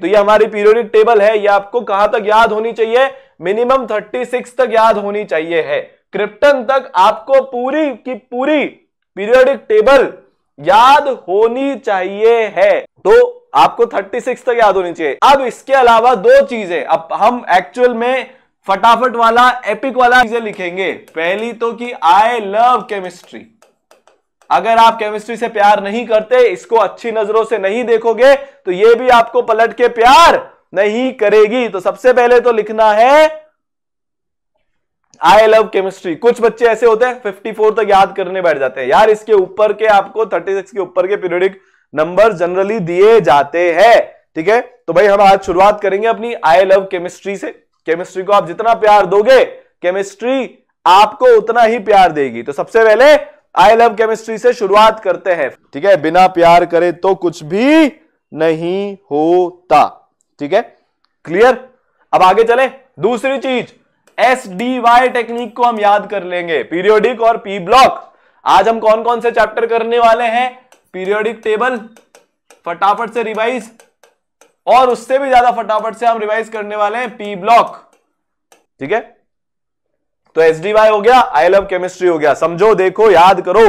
तो ये हमारी पीरियोडिक टेबल है ये आपको कहां तक याद होनी चाहिए मिनिमम 36 तक याद होनी चाहिए है क्रिप्टन तक आपको पूरी की पूरी पीरियोडिक टेबल याद होनी चाहिए है तो आपको 36 तक याद होनी चाहिए अब इसके अलावा दो चीजें अब हम एक्चुअल में फटाफट वाला एपिक वाला चीजें लिखेंगे पहली तो कि आई लव केमिस्ट्री अगर आप केमिस्ट्री से प्यार नहीं करते इसको अच्छी नजरों से नहीं देखोगे तो ये भी आपको पलट के प्यार नहीं करेगी तो सबसे पहले तो लिखना है आई लव केमिस्ट्री कुछ बच्चे ऐसे होते हैं 54 तक याद करने बैठ जाते हैं यार इसके ऊपर के आपको 36 के ऊपर के पीरियडिक नंबर जनरली दिए जाते हैं ठीक है तो भाई हम आज शुरुआत करेंगे अपनी आई लव केमिस्ट्री से केमिस्ट्री को आप जितना प्यार दोगे केमिस्ट्री आपको उतना ही प्यार देगी तो सबसे पहले आई लव केमिस्ट्री से शुरुआत करते हैं ठीक है बिना प्यार करे तो कुछ भी नहीं होता ठीक है क्लियर अब आगे चले दूसरी चीज एस डी वाई टेक्निक को हम याद कर लेंगे पीरियोडिक और पी ब्लॉक आज हम कौन कौन से चैप्टर करने वाले हैं पीरियोडिक टेबल फटाफट से रिवाइज और उससे भी ज्यादा फटाफट से हम रिवाइज करने वाले हैं पी ब्लॉक ठीक है तो एस हो गया आई लव केमिस्ट्री हो गया समझो देखो याद करो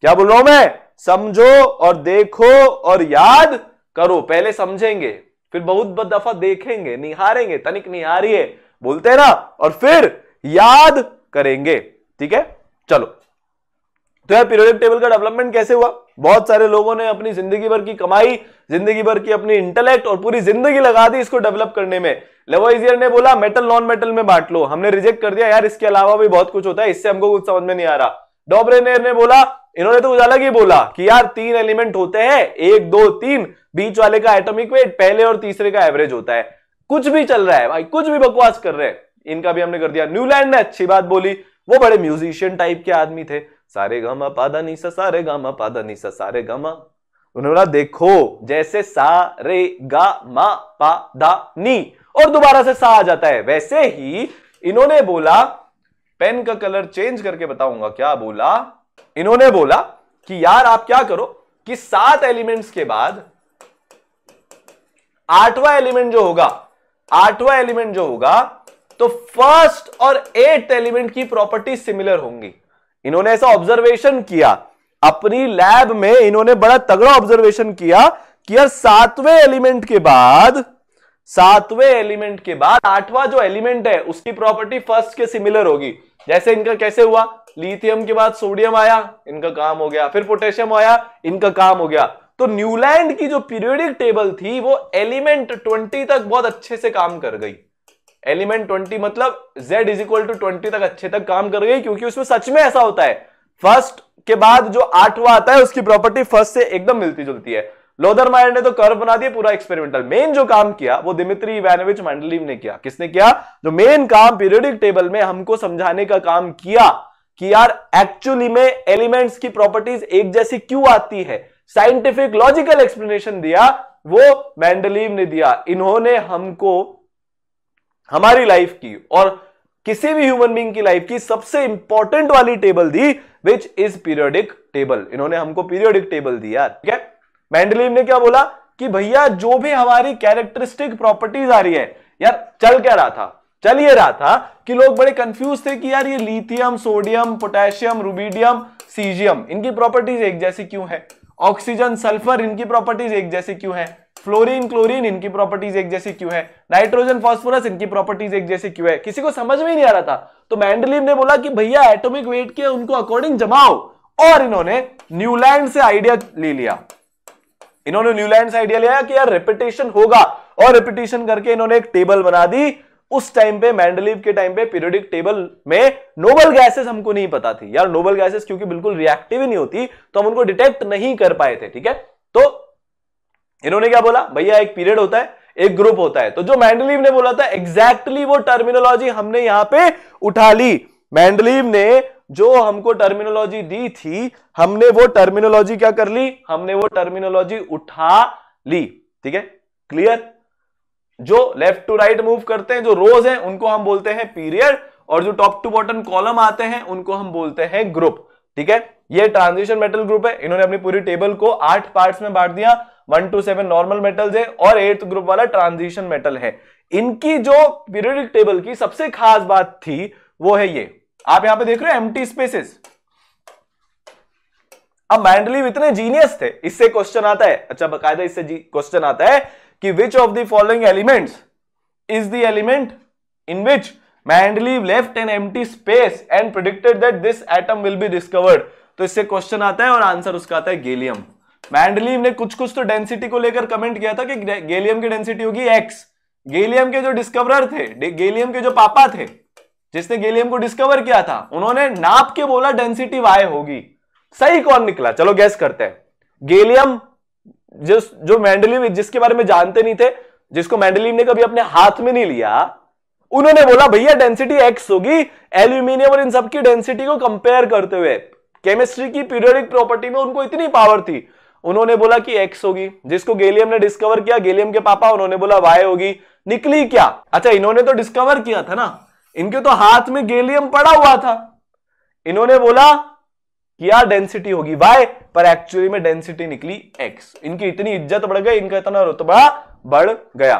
क्या बोल रहा हूं मैं समझो और देखो और याद करो पहले समझेंगे फिर बहुत दफा देखेंगे निहारेंगे तनिक निहारिए बोलते हैं ना और फिर याद करेंगे ठीक है चलो तो यह पीरियोडिक टेबल का डेवलपमेंट कैसे हुआ बहुत सारे लोगों ने अपनी जिंदगी भर की कमाई जिंदगी भर की अपनी इंटेलेक्ट और पूरी जिंदगी लगा दी इसको डेवलप करने में लेवाइजियर ने बोला मेटल नॉन मेटल में बांट लो हमने रिजेक्ट कर दिया यार इसके अलावा भी बहुत कुछ होता है इससे हमको कुछ समझ में नहीं आ रहा डॉब्रेनेर ने बोला इन्होंने तो कुछ अलग ही बोला कि यार तीन एलिमेंट होते हैं एक दो तीन बीच वाले का एटोमिक वेट पहले और तीसरे का एवरेज होता है कुछ भी चल रहा है भाई कुछ भी बकवास कर रहे हैं इनका भी हमने कर दिया न्यूलैंड ने अच्छी बात बोली वो बड़े म्यूजिशियन टाइप के आदमी थे सारे गामा पादा निशा सारे गामा पादा निशा सारे गामा उन्होंने बोला देखो जैसे सा रे गा मा पा दा नी और दोबारा से सा आ जाता है वैसे ही इन्होंने बोला पेन का कलर चेंज करके बताऊंगा क्या बोला इन्होंने बोला कि यार आप क्या करो कि सात एलिमेंट्स के बाद आठवां एलिमेंट जो होगा आठवां एलिमेंट जो होगा तो फर्स्ट और एट एलिमेंट की प्रॉपर्टी सिमिलर होंगी इन्होंने ऐसा ऑब्जर्वेशन किया अपनी लैब में इन्होंने बड़ा तगड़ा ऑब्जर्वेशन किया कि यार सातवें एलिमेंट के बाद सातवें एलिमेंट के बाद आठवां जो एलिमेंट है उसकी प्रॉपर्टी फर्स्ट के सिमिलर होगी जैसे इनका कैसे हुआ लिथियम के बाद सोडियम आया इनका काम हो गया फिर पोटेशियम आया इनका काम हो गया तो न्यूलैंड की जो पीरियोडिक टेबल थी वो एलिमेंट 20 तक बहुत अच्छे से काम कर गई एलिमेंट ट्वेंटी मतलब Z is equal to twenty तक अच्छे तक काम कर गई क्योंकि उसमें सच में ऐसा होता है फर्स्ट के बाद जो आठवा आता है उसकी प्रॉपर्टी फर्स्ट से एकदम मिलती जुलती है लोधर मायर ने तो कर्व बना दिया पूरा एक्सपेरिमेंटल मेन जो काम किया वो दिमित्री इवानोविच मैंडलीव ने किया किसने किया जो मेन काम पीरियोडिक टेबल में हमको समझाने का काम किया कि यार एक्चुअली में एलिमेंट्स की प्रॉपर्टीज एक जैसी क्यों आती है साइंटिफिक लॉजिकल एक्सप्लेनेशन दिया वो मैंडलीव ने दिया इन्होंने हमको हमारी लाइफ की और किसी भी ह्यूमन बींग की लाइफ की सबसे इंपॉर्टेंट वाली टेबल दी विच इज पीरियोडिक टेबल इन्होंने हमको पीरियोडिक टेबल दी यार ठीक है मैंडलीव ने क्या बोला कि भैया जो भी हमारी कैरेक्टरिस्टिक प्रॉपर्टीज आ रही है यार चल क्या रहा था चल ये रहा था कि लोग बड़े कंफ्यूज थे कि यार ये lithium sodium potassium rubidium caesium इनकी प्रॉपर्टीज एक जैसी क्यों है ऑक्सीजन सल्फर इनकी प्रॉपर्टीज एक जैसी क्यों है फ्लोरीन क्लोरीन इनकी प्रॉपर्टीज एक जैसी क्यों है नाइट्रोजन फॉस्फोरस इनकी प्रॉपर्टीज एक जैसी क्यों है किसी को समझ में ही नहीं आ रहा था तो मैंडलिम ने बोला कि भैया एटॉमिक वेट के उनको अकॉर्डिंग जमाओ और इन्होंने न्यूलैंड से आइडिया ले लिया इन्होंने न्यूलैंड से आइडिया लिया कि यार रेपिटेशन होगा और रेपिटेशन करके इन्होंने एक टेबल बना दी उस टाइम पे मैंडलीव के टाइम पे पीरियोडिक टेबल में नोबल गैसेस हमको नहीं पता थी यार नोबल गैसेस क्योंकि बिल्कुल रिएक्टिव ही नहीं होती तो हम उनको डिटेक्ट नहीं कर पाए थे ठीक है तो इन्होंने क्या बोला भैया एक पीरियड होता है एक ग्रुप होता है तो जो मैंडलीव ने बोला था एग्जैक्टली exactly वो टर्मिनोलॉजी हमने यहां पे उठा ली मैंडलीव ने जो हमको टर्मिनोलॉजी दी थी हमने वो टर्मिनोलॉजी क्या कर ली हमने वो टर्मिनोलॉजी उठा ली ठीक है क्लियर जो लेफ्ट टू राइट मूव करते हैं जो रोज हैं उनको हम बोलते हैं पीरियड और जो टॉप टू बॉटम कॉलम आते हैं उनको हम बोलते हैं ग्रुप ठीक है ये ट्रांजिशन मेटल ग्रुप है इन्होंने अपनी पूरी टेबल को आठ पार्ट्स में बांट दिया one two seven normal metals है और एट्थ ग्रुप वाला ट्रांजिशन मेटल है इनकी जो पीरियडिक टेबल की सबसे खास बात थी वो है ये आप यहां पे देख रहे हो एम्प्टी स्पेसेस अब मैंडलीव इतने जीनियस थे इससे क्वेश्चन आता है अच्छा बकायदा इससे क्वेश्चन आता है कि which of the following elements is the element in which Mendeleev left an empty space and predicted that this atom will be discovered तो इससे क्वेश्चन आता है और आंसर उसका आता है गेलियम मैंडलीव ने कुछ कुछ तो डेंसिटी को लेकर कमेंट किया था कि गेलियम की डेंसिटी होगी एक्स गेलियम के जो डिस्कवरर थे गेलियम के जो पापा थे जिसने गेलियम को डिस्कवर किया था उन्होंने नाप के बोला डेंसिटी वाई होगी सही कौन निकला चलो गैस करते हैं गेलियम जिस जो मैंडलीव जिसके बारे में जानते नहीं थे जिसको मैंडलीव ने कभी अपने हाथ में नहीं लिया उन्होंने बोला भैया डेंसिटी एक्स होगी एल्यूमिनियम और इन सबकी डेंसिटी को कंपेयर करते हुए केमिस्ट्री की पीरियोडिक प्रॉपर्टी में उनको इतनी पावर थी उन्होंने बोला कि एक्स होगी जिसको गेलियम ने डिस्कवर किया गेलियम के पापा उन्होंने बोला वाई होगी निकली क्या अच्छा इन्होंने तो डिस्कवर किया था ना इनके तो हाथ में गेलियम पड़ा हुआ था इन्होंने बोला कि यार डेंसिटी होगी वाई पर एक्चुअली में डेंसिटी निकली एक्स इनकी इतनी इज्जत बढ़ गई इनका इतना रुतबा बढ़ गया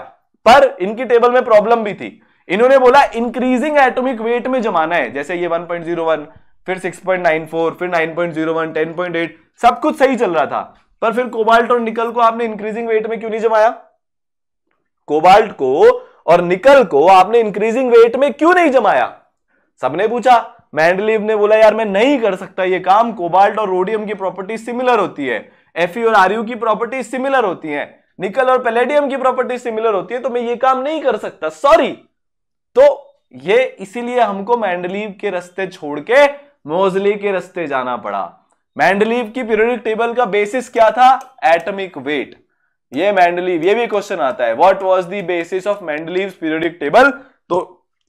पर इनकी टेबल में प्रॉब्लम भी थी इन्होंने बोला इंक्रीजिंग एटॉमिक वेट में जमाना है जैसे ये 1.01 फिर 6.94 फिर 9.01 10.8 सब कुछ सही चल रहा था पर फिर कोबाल्ट और निकल को आपने इंक्रीजिंग वेट में क्यों नहीं जमाया कोबाल्ट को और निकल को आपने इंक्रीजिंग वेट में क्यों नहीं जमाया सबने पूछा मैंडलीव ने बोला यार मैं नहीं कर सकता ये काम कोबाल्ट और रोडियम की प्रॉपर्टी सिमिलर होती है एफ और आर की प्रॉपर्टी सिमिलर होती है निकल और पेलेडियम की प्रॉपर्टी सिमिलर होती है तो मैं ये काम नहीं कर सकता सॉरी तो ये इसीलिए हमको मैंडलीव के रस्ते छोड़ के मोजली के रस्ते जाना पड़ा मैंडलीव की पीरियोडिक टेबल का बेसिस क्या था एटमिक वेट ये मैंडलीव ये भी क्वेश्चन आता है what was the basis of Mendeleev periodic table तो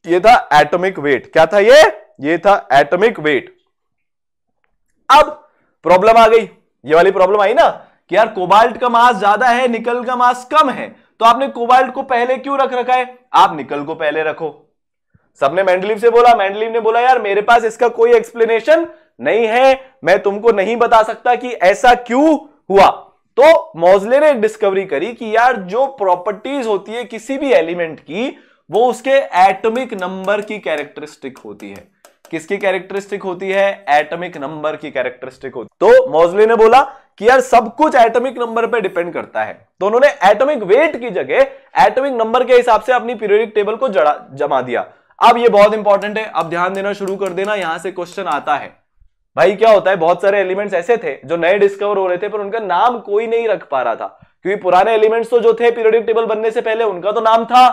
ये था एटॉमिक वेट क्या था ये ये था एटॉमिक वेट अब प्रॉब्लम आ गई ये वाली प्रॉब्लम आई ना कि यार कोबाल्ट का मास ज्यादा है निकल का मास कम है तो आपने कोबाल्ट को पहले क्यों रख रखा है आप निकल को पहले रखो सबने मैंडलीव से बोला मैंडलीव ने बोला यार मेरे पास इसका कोई एक्सप्लेनेशन नहीं है मैं तुमको नहीं बता सकता कि ऐसा क्यों हुआ तो मोजले ने डिस्कवरी करी कि यार जो प्रॉपर्टीज होती है किसी भी एलिमेंट की वो उसके एटॉमिक नंबर की कैरेक्टरिस्टिक होती है किसकी कैरेक्टरिस्टिक होती है एटॉमिक नंबर की कैरेक्टरिस्टिक होती है तो मोजले ने बोला कि यार सब कुछ एटॉमिक नंबर पे डिपेंड करता है तो उन्होंने एटॉमिक वेट की जगह एटॉमिक नंबर के हिसाब से अपनी पीरियोडिक टेबल को जड़ा जमा दिया अब ये बहुत इंपॉर्टेंट है अब ध्यान देना शुरू कर देना यहां से क्वेश्चन आता है भाई क्या होता है बहुत सारे एलिमेंट्स ऐसे थे जो नए डिस्कवर हो रहे थे पर उनका नाम कोई नहीं रख पा रहा था क्योंकि पुराने एलिमेंट्स तो जो थे पीरियडिक टेबल बनने से पहले उनका तो नाम था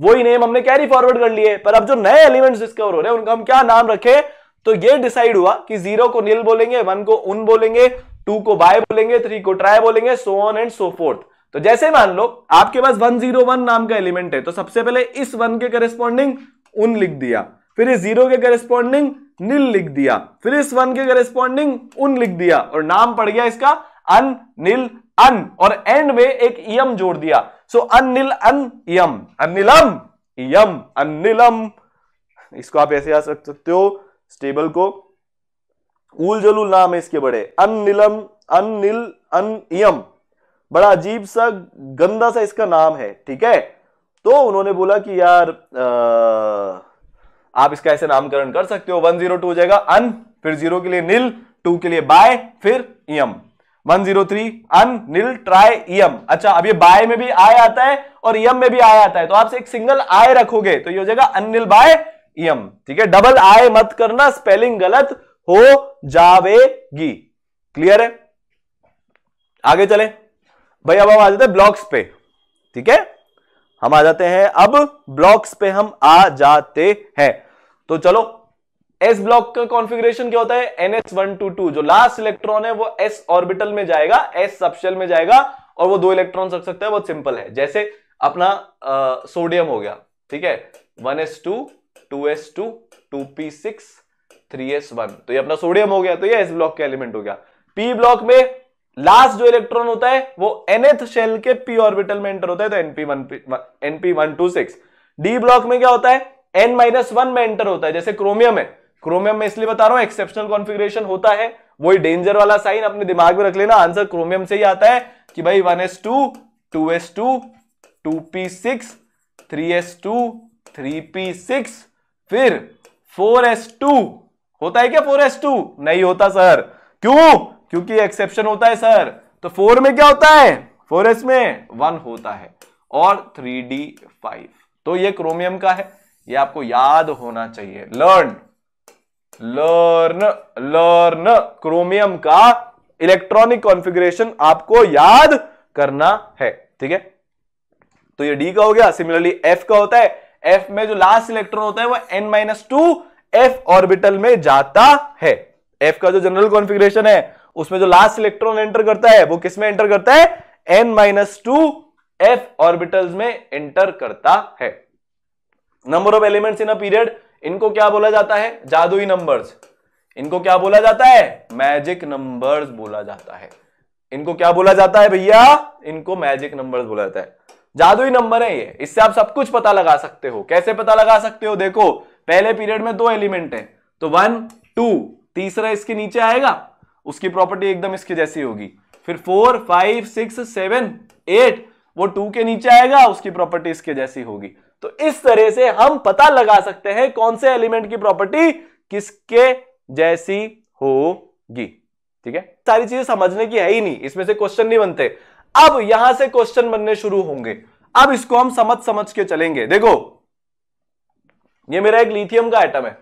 वही नेम हमने कैरी फॉरवर्ड कर लिए पर अब जो नए एलिमेंट्स डिस्कवर हो रहे हैं उनका हम क्या नाम रखे तो ये डिसाइड हुआ कि जीरो को नील बोलेंगे वन को उन बोलेंगे टू को बाय बोलेंगे थ्री को ट्राई बोलेंगे so on and so forth तो जैसे मान लो आपके पास वन जीरो वन नाम का एलिमेंट है तो सबसे पहले इस वन के करेस्पॉन्डिंग उन लिख दिया फिर इस जीरो के करेस्पॉन्डिंग निल लिख दिया फिर इस वन के करेस्पॉन्डिंग उन लिख दिया और नाम पड़ गया इसका अन निल अन और एंड में एक यम जोड़ दिया सो अनिल अन यम अनिलम यम अनिलम इसको आप ऐसे आ सकते हो स्टेबल को उल जलूल नाम है इसके बड़े अन अन अनिल अन यम बड़ा अजीब सा गंदा सा इसका नाम है ठीक है तो उन्होंने बोला कि यार आ, आप इसका ऐसे नामकरण कर सकते हो वन जीरो टू हो जाएगा अन फिर जीरो के लिए नील टू के लिए बाय फिर ium one zero three un nil tri ium अच्छा अब ये बाय में भी आय आता है और यम में भी आय आता है तो आपसे एक सिंगल आय रखोगे तो ये हो जाएगा अनिल बाय यम ठीक है डबल आय मत करना स्पेलिंग गलत हो जावेगी क्लियर है आगे चले भाई अब हम आ जाते हैं ब्लॉक्स पे ठीक है हम आ जाते हैं अब ब्लॉक्स पे हम आ जाते हैं तो चलो एस ब्लॉक का कॉन्फ़िगरेशन क्या होता है n s one to two जो लास्ट इलेक्ट्रॉन है वो एस ऑर्बिटल में जाएगा एस सबशेल में जाएगा और वो दो इलेक्ट्रॉन रख सकता है बहुत सिंपल है जैसे अपना आ, सोडियम हो गया ठीक है one s two two s two two p six three s one तो ये अपना सोडियम हो गया तो ये एस ब्लॉक का एलिमेंट हो गया पी ब्लॉक में लास्ट जो इलेक्ट्रॉन होता है वो एनएथ शेल के पी ऑर्बिटल में एंटर होता है तो n p one n p one to six d block में क्या होता है एन माइनस वन में एंटर होता है जैसे क्रोमियम है क्रोमियम में इसलिए बता रहा हूं एक्सेप्शनल कॉन्फिग्रेशन होता है वही डेंजर वाला साइन अपने दिमाग में रख लेना आंसर क्रोमियम से ही आता है कि भाई one s two two s two two p six three s two three p six फिर फोर एस टू होता है क्या फोर एस टू नहीं होता सर क्यों क्योंकि एक्सेप्शन होता है सर तो फोर में क्या होता है फोर एस में वन होता है और थ्री डी फाइव तो ये क्रोमियम का है ये आपको याद होना चाहिए लर्न लर्न लर्न क्रोमियम का इलेक्ट्रॉनिक कॉन्फ़िगरेशन आपको याद करना है ठीक है तो ये डी का हो गया सिमिलरली एफ का होता है एफ में जो लास्ट इलेक्ट्रॉन होता है वह n minus two f orbital में जाता है एफ का जो जनरल कॉन्फ़िगरेशन है उसमें जो लास्ट इलेक्ट्रॉन एंटर करता है वो किसमें एंटर करता है n minus two f orbitals में एंटर करता है number of elements in a period इनको क्या बोला जाता है जादुई नंबर्स इनको क्या बोला जाता है मैजिक नंबर्स बोला जाता है इनको क्या बोला जाता है भैया इनको मैजिक नंबर्स बोला जाता है जादुई नंबर है ये इससे आप सब कुछ पता लगा सकते हो कैसे पता लगा सकते हो देखो पहले पीरियड में दो एलिमेंट है तो वन टू तीसरा इसके नीचे आएगा उसकी प्रॉपर्टी एकदम इसके जैसी होगी फिर four five six seven eight वो टू के नीचे आएगा उसकी प्रॉपर्टी इसके जैसी होगी तो इस तरह से हम पता लगा सकते हैं कौन से एलिमेंट की प्रॉपर्टी किसके जैसी होगी ठीक है सारी चीजें समझने की है ही नहीं इसमें से क्वेश्चन नहीं बनते अब यहां से क्वेश्चन बनने शुरू होंगे अब इसको हम समझ समझ के चलेंगे देखो ये मेरा एक लिथियम का आइटम है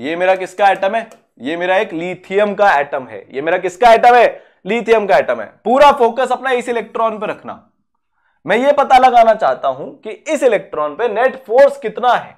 ये मेरा किसका आइटम है ये मेरा एक लिथियम का एटम है ये मेरा किसका एटम है लिथियम का एटम है पूरा फोकस अपना इस इलेक्ट्रॉन पर रखना मैं ये पता लगाना चाहता हूं कि इस इलेक्ट्रॉन पे नेट फोर्स कितना है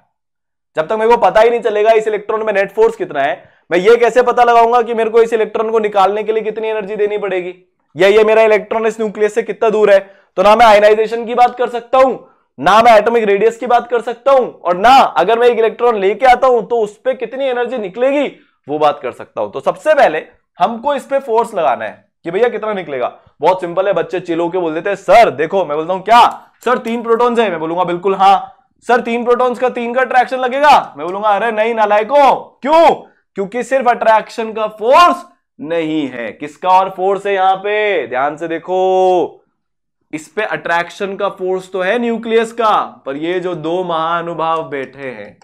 जब तक मेरे को पता ही नहीं चलेगा इस इलेक्ट्रॉन में नेट फोर्स कितना है मैं ये कैसे पता लगाऊंगा कि मेरे को इस इलेक्ट्रॉन को निकालने के लिए कितनी एनर्जी देनी पड़ेगी या ये मेरा इलेक्ट्रॉन इस न्यूक्लियस से कितना दूर है तो ना मैं आयनाइजेशन की बात कर सकता हूं ना मैं एटॉमिक रेडियस की बात कर सकता हूं और ना अगर मैं एक इलेक्ट्रॉन लेके आता हूं तो उस पर कितनी एनर्जी निकलेगी वो बात कर सकता हूं तो सबसे पहले हमको इस पर फोर्स लगाना है कि भैया कितना निकलेगा बहुत सिंपल है बच्चे चिलो के बोल देते हैं सर देखो मैं बोलता हूं क्या सर तीन प्रोटोन है मैं बोलूंगा बिल्कुल हाँ सर तीन प्रोटॉन्स का तीन का अट्रैक्शन लगेगा मैं बोलूंगा अरे नहीं नालायको क्यों क्योंकि सिर्फ अट्रैक्शन का फोर्स नहीं है किसका और फोर्स है यहां पे ध्यान से देखो इस पे अट्रैक्शन का फोर्स तो है न्यूक्लियस का पर ये जो दो महानुभाव बैठे हैं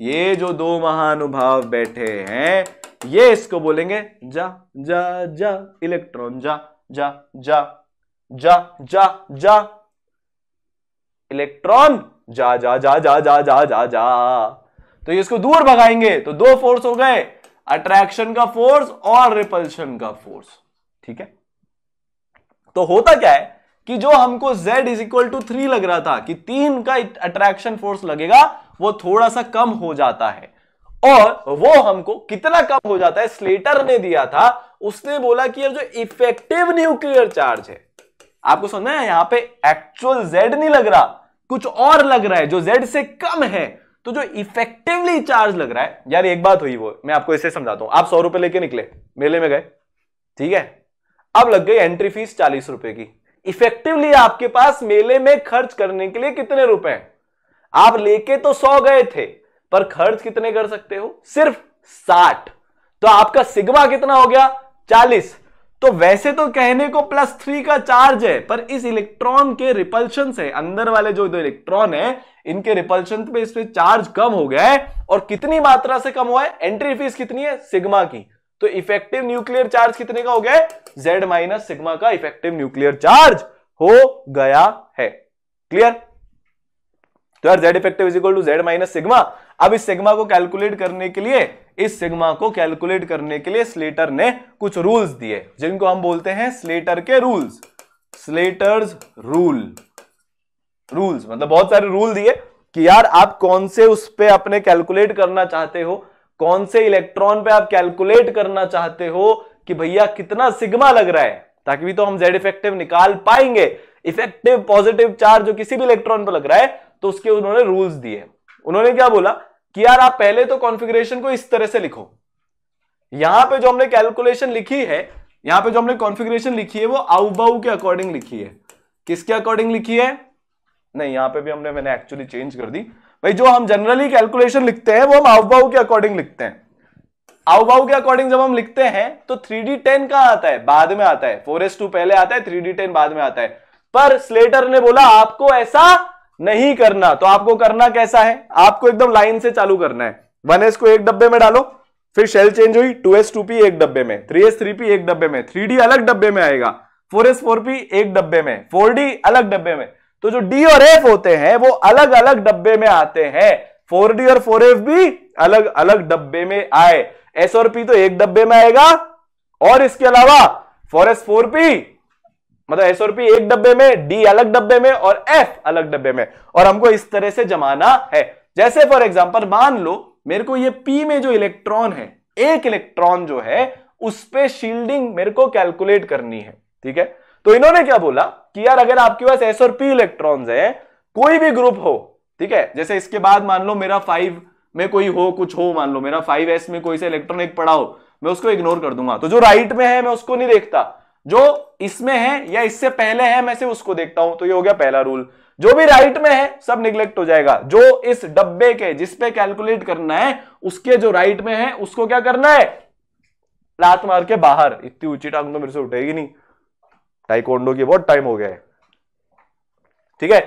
ये जो दो महानुभाव बैठे हैं ये इसको बोलेंगे जा जा जा इलेक्ट्रॉन जा जा जा जा जा जा इलेक्ट्रॉन जा जा जा जा जा जा जा जा तो इसको दूर भगाएंगे तो दो फोर्स हो गए अट्रैक्शन का फोर्स और रिपल्शन का फोर्स ठीक है तो होता क्या है कि जो हमको z is equal to three लग रहा था कि तीन का अट्रैक्शन फोर्स लगेगा वो थोड़ा सा कम हो जाता है और वो हमको कितना कम हो जाता है स्लेटर ने दिया था उसने बोला कि यार जो इफेक्टिव न्यूक्लियर चार्ज है आपको सुनना है यहां पे एक्चुअल जेड नहीं लग रहा कुछ और लग रहा है जो जेड से कम है तो जो इफेक्टिवली चार्ज लग रहा है यार एक बात हुई वो मैं आपको इसे समझाता हूं आप सौ रुपए लेके निकले मेले में गए ठीक है अब लग गई एंट्री फीस चालीस रुपए की इफेक्टिवली आपके पास मेले में खर्च करने के लिए कितने रुपए हैं आप लेके तो सौ गए थे पर खर्च कितने कर सकते हो सिर्फ साठ तो आपका सिग्मा कितना हो गया चालीस तो वैसे तो कहने को प्लस थ्री का चार्ज है पर इस इलेक्ट्रॉन के रिपल्शन से अंदर वाले जो इलेक्ट्रॉन है इनके रिपल्शन पे इस पे चार्ज कम हो गया है और कितनी मात्रा से कम हुआ है एंट्री फीस कितनी है सिग्मा की तो इफेक्टिव न्यूक्लियर चार्ज कितने का हो गया जेड माइनस सिग्मा का इफेक्टिव न्यूक्लियर चार्ज हो गया है क्लियर तो यार Z effective is equal to Z minus sigma अब इस सिग्मा को कैलकुलेट करने के लिए इस सिग्मा को कैलकुलेट करने के लिए स्लेटर ने कुछ रूल्स दिए जिनको हम बोलते हैं स्लेटर के रूल्स स्लेटर्स रूल रूल्स मतलब बहुत सारे रूल दिए कि यार आप कौन से उस पर अपने कैलकुलेट करना चाहते हो कौन से इलेक्ट्रॉन पे आप कैलकुलेट करना चाहते हो कि भैया कितना सिग्मा लग रहा है ताकि भी तो हम जेड इफेक्टिव निकाल पाएंगे इफेक्टिव पॉजिटिव चार्ज जो किसी भी इलेक्ट्रॉन पर लग रहा है तो उसके उन्होंने रूल्स दिए उन्होंने क्या बोला कि यार आप पहले तो कॉन्फ़िगरेशन को इस तरह से लिखो यहां पे जो हमने कैलकुलेशन लिखी है यहां पे जो हमने कॉन्फ़िगरेशन लिखी है वो आउबाउ के अकॉर्डिंग लिखी है किसके अकॉर्डिंग लिखी है नहीं यहां पे भी हमने मैंने एक्चुअली चेंज कर दी भाई जो हम जनरली कैलकुलेशन लिखते हैं वो हम आउबाउ के अकॉर्डिंग लिखते हैं आउबाउ के अकॉर्डिंग जब हम लिखते हैं तो थ्री डी टेन आता है बाद में आता है फोर पहले आता है थ्री डी बाद में आता है पर स्लेटर ने बोला आपको ऐसा नहीं करना तो आपको करना कैसा है आपको एकदम लाइन से चालू करना है वन को एक डब्बे में डालो फिर शेल चेंज हुई टू एस टू पी एक डब्बे में थ्री एस थ्री पी एक डब्बे में थ्री डी अलग डब्बे में आएगा फोर एस फोर पी एक डब्बे में फोर डी अलग डब्बे में तो जो डी और एफ होते हैं वो अलग अलग डब्बे में आते हैं फोर डी और फोर एफ भी अलग अलग डब्बे में आए एस और पी तो एक डब्बे में आएगा और इसके अलावा फोर एस फोर पी मतलब एस और पी एक डब्बे में डी अलग डब्बे में और एफ अलग डब्बे में और हमको इस तरह से जमाना है जैसे फॉर एग्जाम्पल मान लो मेरे को ये पी में जो इलेक्ट्रॉन है एक इलेक्ट्रॉन जो है उस पर शील्डिंग मेरे को कैलकुलेट करनी है ठीक है तो इन्होंने क्या बोला कि यार अगर आपके पास एस और पी इलेक्ट्रॉन्स है कोई भी ग्रुप हो ठीक है जैसे इसके बाद मान लो मेरा फाइव में कोई हो कुछ हो मान लो मेरा फाइव एस में कोई से इलेक्ट्रॉन एक पड़ा हो मैं उसको इग्नोर कर दूंगा तो जो राइट में है मैं उसको नहीं देखता जो इसमें है या इससे पहले है मैं से उसको देखता हूं तो ये हो गया पहला रूल जो भी राइट में है सब निग्लेक्ट हो जाएगा जो इस डब्बे के जिसपे कैलकुलेट करना है उसके जो राइट में है उसको क्या करना है लात मार के बाहर इतनी ऊंची टांग तो मेरे से उठेगी नहीं टाइकोंडो की बहुत टाइम हो गया है ठीक है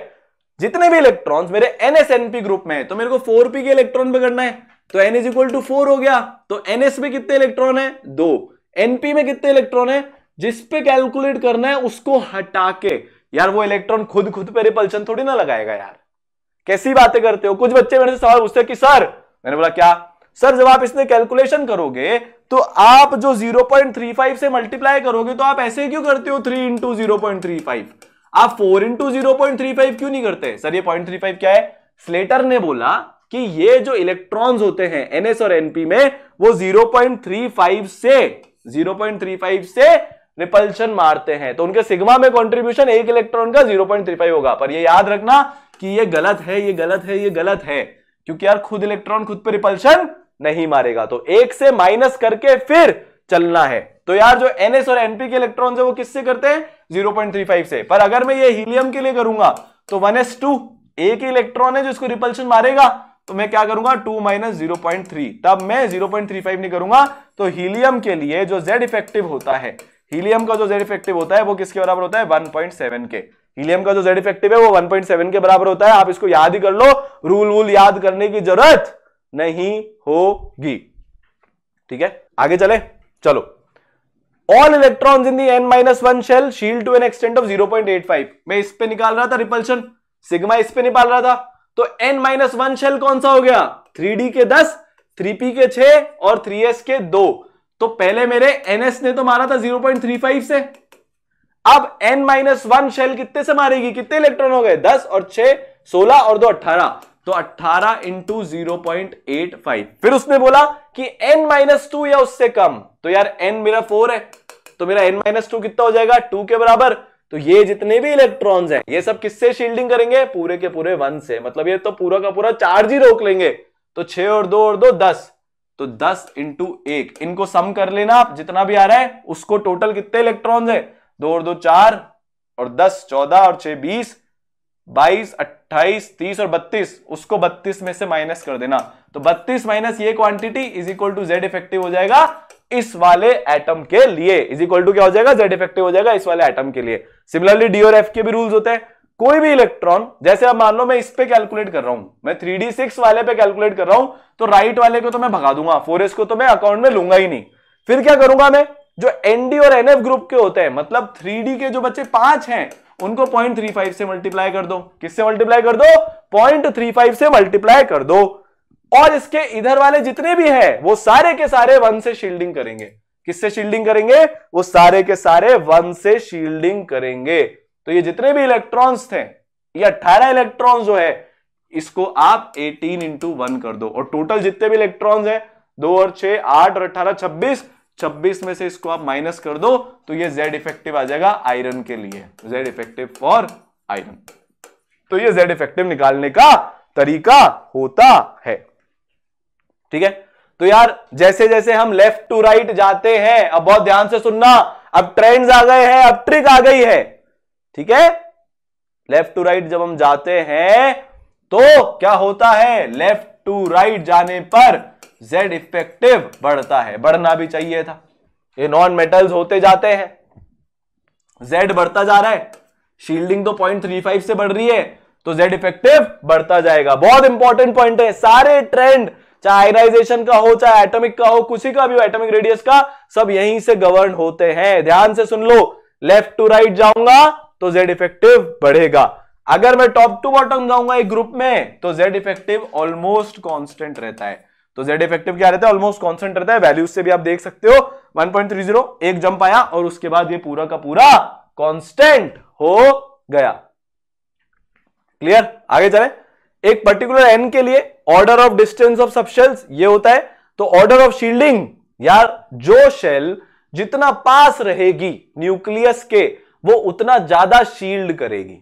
जितने भी इलेक्ट्रॉन्स मेरे एनएसएनपी ग्रुप में है तो मेरे को फोर के इलेक्ट्रॉन पकड़ना है तो n is equal to four हो गया तो एनएस में कितने इलेक्ट्रॉन है दो एनपी में कितने इलेक्ट्रॉन है जिस पे कैलकुलेट करना है उसको हटा के यार वो इलेक्ट्रॉन खुद खुद पे रिपल्शन थोड़ी ना लगाएगा यार कैसी बातें करते हो कुछ बच्चे मेरे से सवाल पूछते कि सर मैंने बोला क्या सर जब आप इसमें कैलकुलेशन करोगे तो आप जो 0.35 से मल्टीप्लाई करोगे तो आप ऐसे क्यों करते हो 3 इंटू जीरो आप 4 इंटू जीरो क्यों नहीं करते सर ये 0.35 क्या है स्लेटर ने बोला कि ये जो इलेक्ट्रॉन्स होते हैं एनएस और एनपी में वो 0.35 से 0.35 से रिपल्शन मारते हैं तो उनके सिग्मा में कॉन्ट्रीब्यूशन एक इलेक्ट्रॉन का फाइव होगा पर ये याद रखना कि ये गलत है ये गलत है ये गलत है क्योंकि यार खुद इलेक्ट्रॉन खुद पर रिपल्शन नहीं मारेगा तो एक से माइनस करके फिर चलना है तो यार जो एनएस और एनपी के इलेक्ट्रॉन है वो किससे करते हैं 0.35 से पर अगर मैं ये हीलियम के लिए करूंगा तो 1s2 एक ही इलेक्ट्रॉन है जो इसको रिपल्शन मारेगा तो मैं क्या करूंगा 2 माइनस जीरो तब मैं 0.35 नहीं करूंगा तो हीलियम के लिए जो जेड इफेक्टिव होता है हीलियम का जो जेड इफेक्टिव होता है वो किसके बराबर होता है 1.7 के हीलियम का जो जेड इफेक्टिव है वो 1.7 के बराबर होता है आप इसको याद ही कर लो रूल वूल याद करने की जरूरत नहीं होगी ठीक है आगे चले चलो all electron in the n minus one shell shield to an extent of 0.85 मैं इस पे निकाल रहा था रिपल्शन सिग्मा इस पे निकाल रहा था तो एन माइनस वन शेल कौन सा हो गया थ्री के दस थ्री के छह और थ्री के दो तो पहले मेरे एनएस ने तो मारा था 0.35 से अब एन माइनस वन शेल कितने से मारेगी कितने इलेक्ट्रॉन हो गए 10 और 6 16 और दो 18 तो 18 इंटू जीरो फिर उसने बोला कि एन माइनस टू या उससे कम तो यार एन मेरा फोर है तो मेरा एन माइनस टू कितना हो जाएगा टू के बराबर तो ये जितने भी इलेक्ट्रॉन्स हैं ये सब किससे शील्डिंग करेंगे पूरे के पूरे वन से मतलब ये तो पूरा का पूरा चार्ज ही रोक लेंगे तो छह और दो और दो दस तो 10 इंटू एक इनको सम कर लेना आप जितना भी आ रहा है उसको टोटल कितने इलेक्ट्रॉन है दो और दो चार और दस चौदह और छह बीस बाईस अट्ठाईस तीस और बत्तीस उसको बत्तीस में से माइनस कर देना तो बत्तीस माइनस ये quantity is equal to Z effective हो जाएगा इस वाले एटम के लिए इज इक्वल टू क्या हो जाएगा जेड इफेक्टिव हो जाएगा इस वाले एटम के लिए सिमिलरली डी और एफ के भी रूल्स होते हैं कोई भी इलेक्ट्रॉन जैसे अब मान लो मैं इस पे कैलकुलेट कर रहा हूं मैं थ्री डी सिक्स वाले पे कैलकुलेट कर रहा हूं तो राइट वाले को तो मैं भगा दूंगा फोर को तो मैं अकाउंट में लूंगा ही नहीं फिर क्या करूंगा मैं जो एनडी और एनएफ ग्रुप के होते हैं मतलब थ्री के जो बच्चे पांच हैं उनको पॉइंट से मल्टीप्लाई कर दो किससे मल्टीप्लाई कर दो पॉइंट से मल्टीप्लाई कर दो और इसके इधर वाले जितने भी हैं वो सारे के सारे वन से शील्डिंग करेंगे किससे शील्डिंग करेंगे वो सारे के सारे वन से शील्डिंग करेंगे तो ये जितने भी इलेक्ट्रॉन्स थे ये अठारह इलेक्ट्रॉन जो है इसको आप 18 इंटू वन कर दो और टोटल जितने भी इलेक्ट्रॉन्स हैं दो और छह आठ और अठारह छब्बीस छब्बीस में से इसको आप माइनस कर दो तो ये Z इफेक्टिव आ जाएगा आयरन के लिए जेड इफेक्टिव फॉर आयरन तो ये जेड इफेक्टिव निकालने का तरीका होता है ठीक है तो यार जैसे जैसे हम लेफ्ट टू राइट जाते हैं अब बहुत ध्यान से सुनना अब ट्रेंड्स आ गए हैं अब ट्रिक आ गई है ठीक है लेफ्ट टू राइट जब हम जाते हैं तो क्या होता है लेफ्ट टू राइट जाने पर जेड इफेक्टिव बढ़ता है बढ़ना भी चाहिए था ये नॉन मेटल्स होते जाते हैं जेड बढ़ता जा रहा है शील्डिंग तो पॉइंट थ्री फाइव से बढ़ रही है तो जेड इफेक्टिव बढ़ता जाएगा बहुत इंपॉर्टेंट पॉइंट है सारे ट्रेंड चाहे आयनाइजेशन का हो चाहे एटॉमिक का हो किसी का भी हो एटॉमिक रेडियस का सब यहीं से गवर्न होते हैं ध्यान से सुन लो लेफ्ट टू राइट जाऊंगा तो जेड इफेक्टिव बढ़ेगा अगर मैं टॉप टू बॉटम जाऊंगा एक ग्रुप में तो जेड इफेक्टिव ऑलमोस्ट कॉन्स्टेंट रहता है तो जेड इफेक्टिव क्या रहता है ऑलमोस्ट कॉन्स्टेंट रहता है वैल्यू से भी आप देख सकते हो 1.30 एक जंप आया और उसके बाद ये पूरा का पूरा कॉन्स्टेंट हो गया क्लियर आगे चले एक पर्टिकुलर एन के लिए order of distance of sub shells ये होता है तो ऑर्डर ऑफ शील्डिंग यार जो शेल जितना पास रहेगी न्यूक्लियस के वो उतना ज्यादा शील्ड करेगी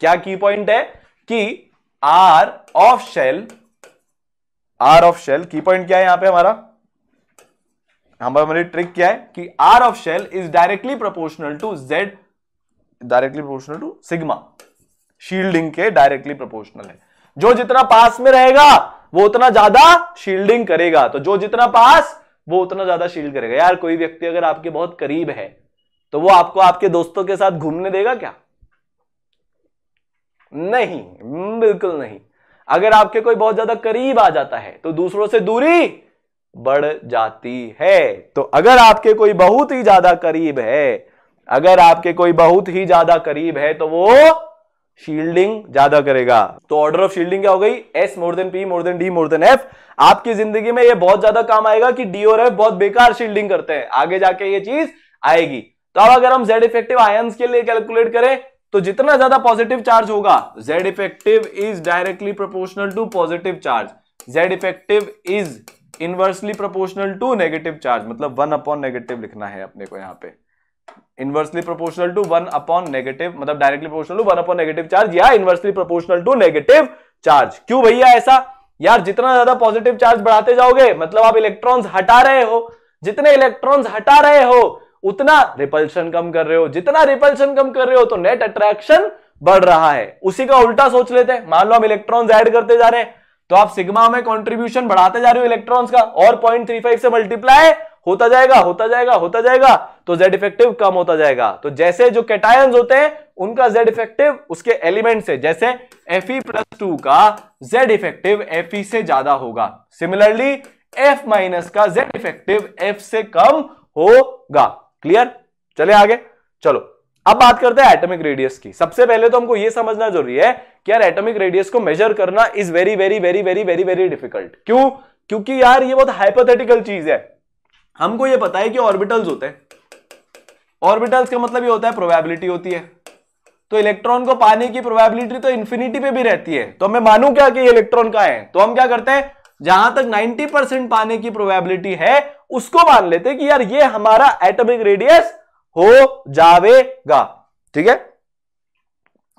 क्या की पॉइंट है कि R of shell R of shell key point क्या है यहां पे हमारा हमारी ट्रिक क्या है कि R of shell is directly proportional to Z directly proportional to sigma shielding के डायरेक्टली प्रोपोर्शनल है जो जितना पास में रहेगा वो उतना ज्यादा शील्डिंग करेगा तो जो जितना पास वो उतना ज्यादा शील्ड करेगा यार कोई व्यक्ति अगर आपके बहुत करीब है तो वो आपको आपके दोस्तों के साथ घूमने देगा क्या नहीं बिल्कुल नहीं अगर आपके कोई बहुत ज्यादा करीब आ जाता है तो दूसरों से दूरी बढ़ जाती है तो अगर आपके कोई बहुत ही ज्यादा करीब है अगर आपके कोई बहुत ही ज्यादा करीब है तो वो शील्डिंग ज्यादा करेगा तो ऑर्डर ऑफ शील्डिंग क्या हो गई S more than P more than D more than F आपकी जिंदगी में ये बहुत ज्यादा काम आएगा कि डी और एफ बहुत बेकार शील्डिंग करते हैं आगे जाके ये चीज आएगी तो अब अगर हम जेड इफेक्टिव आय के लिए कैलकुलेट करें तो जितना ज्यादा पॉजिटिव चार्ज होगा Z effective is directly proportional to positive charge Z effective is inversely proportional to negative charge मतलब वन अपॉन नेगेटिव लिखना है अपने को यहां पे inversely proportional to one upon negative मतलब directly proportional to one upon negative charge या inversely proportional to negative charge क्यों भैया ऐसा यार जितना ज्यादा पॉजिटिव चार्ज बढ़ाते जाओगे मतलब आप इलेक्ट्रॉन्स हटा रहे हो जितने इलेक्ट्रॉन्स हटा रहे हो उतना रिपल्शन कम कर रहे हो जितना रिपल्शन कम कर रहे हो तो नेट अट्रैक्शन बढ़ रहा है उसी का उल्टा सोच लेते हैं मान लो हम इलेक्ट्रॉन्स ऐड करते जा रहे हैं तो आप सिग्मा में कंट्रीब्यूशन बढ़ाते जा रहे हो इलेक्ट्रॉन्स का और 0.35 से मल्टीप्लाई होता जाएगा होता जाएगा होता जाएगा तो जेड इफेक्टिव कम होता जाएगा तो जैसे जो कैटायन होते हैं उनका जेड इफेक्टिव उसके एलिमेंट से जैसे एफ ई प्लस टू का जेड इफेक्टिव एफ ई से ज्यादा होगा सिमिलरली एफ माइनस का जेड इफेक्टिव एफ से कम होगा क्लियर चले आगे चलो अब बात करते हैं एटॉमिक रेडियस की सबसे पहले तो हमको यह समझना जरूरी है कि यार एटॉमिक रेडियस को मेजर करना is very very very very very very difficult क्यों क्योंकि यार ये बहुत हाइपोथेटिकल चीज है हमको ये पता है कि ऑर्बिटल्स होते हैं ऑर्बिटल्स का मतलब ये होता है प्रोबेबिलिटी होती है तो इलेक्ट्रॉन को पाने की प्रोबेबिलिटी तो इन्फिनिटी पे भी रहती है तो मैं मानू क्या कि इलेक्ट्रॉन का है तो हम क्या करते हैं जहां तक 90 परसेंट पाने की प्रोबेबिलिटी है उसको मान लेते कि यार ये हमारा एटॉमिक रेडियस हो जाएगा ठीक है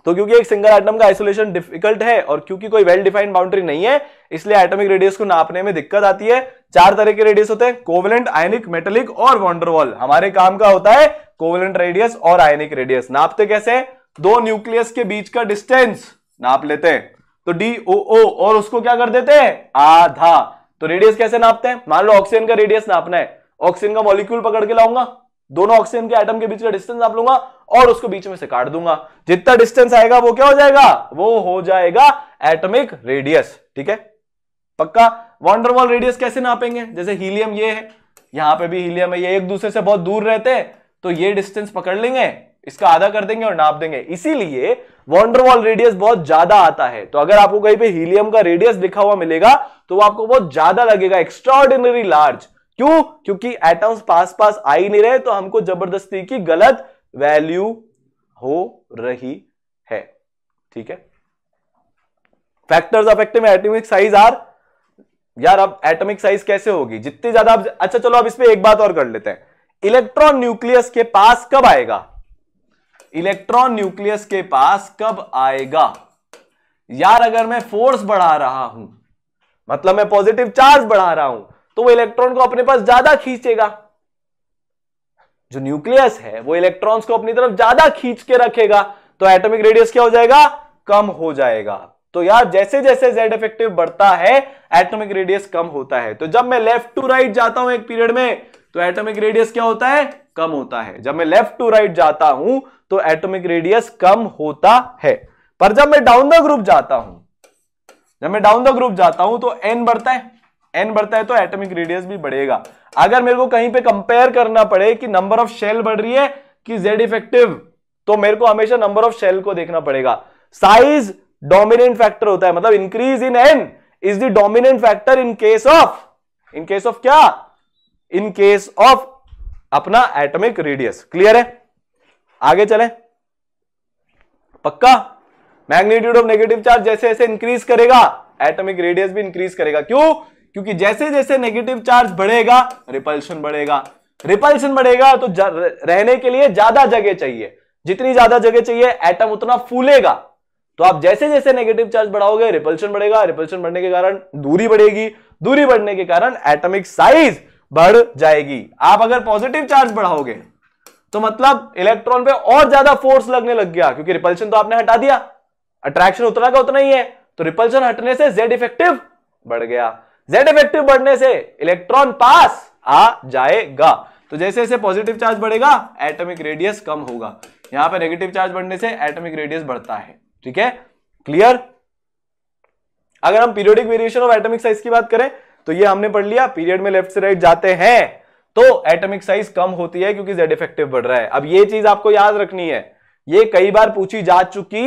तो क्योंकि एक सिंगल एटम का आइसोलेशन डिफिकल्ट है और क्योंकि कोई वेल डिफाइंड बाउंड्री नहीं है इसलिए एटॉमिक रेडियस को नापने में दिक्कत आती है चार तरह के रेडियस होते हैं कोवलेंट आयनिक मेटलिक और वॉन्डरवॉल हमारे काम का होता है कोवलेंट रेडियस और आयनिक रेडियस नापते कैसे दो न्यूक्लियस के बीच का डिस्टेंस नाप लेते हैं तो डी ओ और उसको क्या कर देते हैं आधा तो रेडियस कैसे नापते हैं मान लो ऑक्सीजन का रेडियस नापना है ऑक्सीजन का मॉलिक्यूल पकड़ के लाऊंगा दोनों ऑक्सीजन के आइटम के बीच का डिस्टेंस आप लूंगा और उसको बीच में से काट दूंगा जितना डिस्टेंस आएगा वो क्या हो जाएगा वो हो जाएगा एटमिक रेडियस ठीक है पक्का वॉन्डरवॉल रेडियस कैसे नापेंगे जैसे हीलियम ये है यहां पे भी हीलियम है ये एक दूसरे से बहुत दूर रहते हैं तो ये डिस्टेंस पकड़ लेंगे इसका आधा कर देंगे और नाप देंगे इसीलिए वॉन्डरवॉल रेडियस बहुत ज्यादा आता है तो अगर आपको कहीं पे हीलियम का रेडियस लिखा हुआ मिलेगा तो वो आपको बहुत ज्यादा लगेगा एक्स्ट्रॉर्डिनरी लार्ज क्यों क्योंकि एटम्स पास पास आ ही नहीं रहे तो हमको जबरदस्ती की गलत वैल्यू हो रही है ठीक है factors affecting atomic size are यार अब एटमिक साइज कैसे होगी जितनी ज्यादा अच्छा चलो अब इसमें एक बात और कर लेते हैं इलेक्ट्रॉन न्यूक्लियस के पास कब आएगा इलेक्ट्रॉन न्यूक्लियस के पास कब आएगा यार अगर मैं फोर्स बढ़ा रहा हूं मतलब मैं पॉजिटिव चार्ज बढ़ा रहा हूं तो वो इलेक्ट्रॉन को अपने पास ज्यादा खींचेगा जो न्यूक्लियस है वो इलेक्ट्रॉन्स को अपनी तरफ ज्यादा खींच के रखेगा तो एटॉमिक रेडियस क्या हो जाएगा कम हो जाएगा तो यार जैसे जैसे जेड इफेक्टिव बढ़ता है एटॉमिक रेडियस कम होता है तो जब मैं लेफ्ट टू राइट जाता हूं एक पीरियड में तो एटॉमिक रेडियस क्या होता है कम होता है जब मैं लेफ्ट टू राइट जाता हूं तो एटॉमिक रेडियस कम होता है पर जब मैं डाउन द ग्रुप जाता हूं जब मैं डाउन द ग्रुप जाता हूं तो एन बढ़ता है एन बढ़ता है तो एटॉमिक रेडियस भी बढ़ेगा अगर मेरे को कहीं पे कंपेयर करना पड़े कि नंबर ऑफ शेल बढ़ रही है कि जेड इफेक्टिव तो मेरे को हमेशा नंबर ऑफ शेल को देखना पड़ेगा साइज डोमिनेंट फैक्टर होता है मतलब increase in N is the dominant factor in case of in case of क्या इन केस ऑफ अपना एटमिक रेडियस क्लियर है आगे चले पक्का मैग्नीट्यूड ऑफ नेगेटिव चार्ज जैसे जैसे इंक्रीज करेगा एटॉमिक रेडियस भी इंक्रीज करेगा क्यों क्योंकि जैसे जैसे नेगेटिव चार्ज बढ़ेगा रिपल्शन बढ़ेगा रिपल्शन बढ़ेगा तो रहने के लिए ज्यादा जगह चाहिए जितनी ज्यादा जगह चाहिए एटम उतना फूलेगा तो आप जैसे जैसे नेगेटिव चार्ज बढ़ाओगे रिपल्शन बढ़ेगा रिपल्शन बढ़ने के कारण दूरी बढ़ेगी दूरी बढ़ने के कारण एटमिक साइज बढ़ जाएगी आप अगर पॉजिटिव चार्ज बढ़ाओगे तो मतलब इलेक्ट्रॉन पे और ज्यादा फोर्स लगने लग गया क्योंकि रिपल्शन तो आपने हटा दिया अट्रैक्शन उतना का उतना ही है तो रिपल्शन हटने से जेड इफेक्टिव बढ़ गया जेड इफेक्टिव बढ़ने से इलेक्ट्रॉन पास आ जाएगा तो जैसे जैसे पॉजिटिव चार्ज बढ़ेगा एटॉमिक रेडियस कम होगा यहां पर नेगेटिव चार्ज बढ़ने से एटॉमिक रेडियस बढ़ता है ठीक है क्लियर अगर हम periodic variation of atomic size की बात करें तो ये हमने पढ़ लिया पीरियड में लेफ्ट से राइट जाते हैं तो एटॉमिक साइज कम होती है क्योंकि जेड इफेक्टिव बढ़ रहा है अब ये चीज आपको याद रखनी है ये कई बार पूछी जा चुकी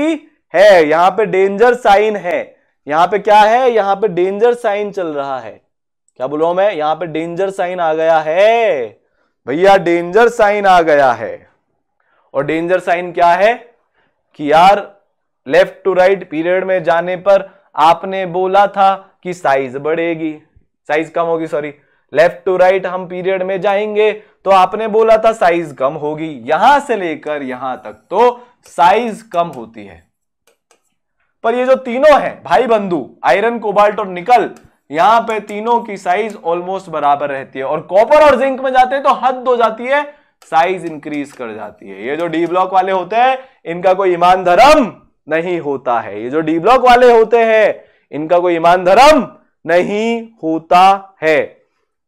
है यहां पे डेंजर साइन है यहां पे क्या है यहां पे डेंजर साइन चल रहा है क्या बोलो मैं यहां पे डेंजर साइन आ गया है भैया डेंजर साइन आ गया है और डेंजर साइन क्या है कि यार लेफ्ट टू राइट पीरियड में जाने पर आपने बोला था कि साइज बढ़ेगी साइज कम होगी सॉरी लेफ्ट टू राइट हम पीरियड में जाएंगे तो आपने बोला था साइज कम होगी यहां से लेकर यहां तक तो साइज कम होती है पर ये जो तीनों है भाई बंधु आयरन कोबाल्ट और निकल यहां पे तीनों की साइज ऑलमोस्ट बराबर रहती है और कॉपर और जिंक में जाते हैं तो हद हो जाती है साइज इंक्रीज कर जाती है ये जो डी ब्लॉक वाले होते हैं इनका कोई ईमान धर्म नहीं होता है ये जो डी ब्लॉक वाले होते हैं इनका कोई ईमान धर्म नहीं होता है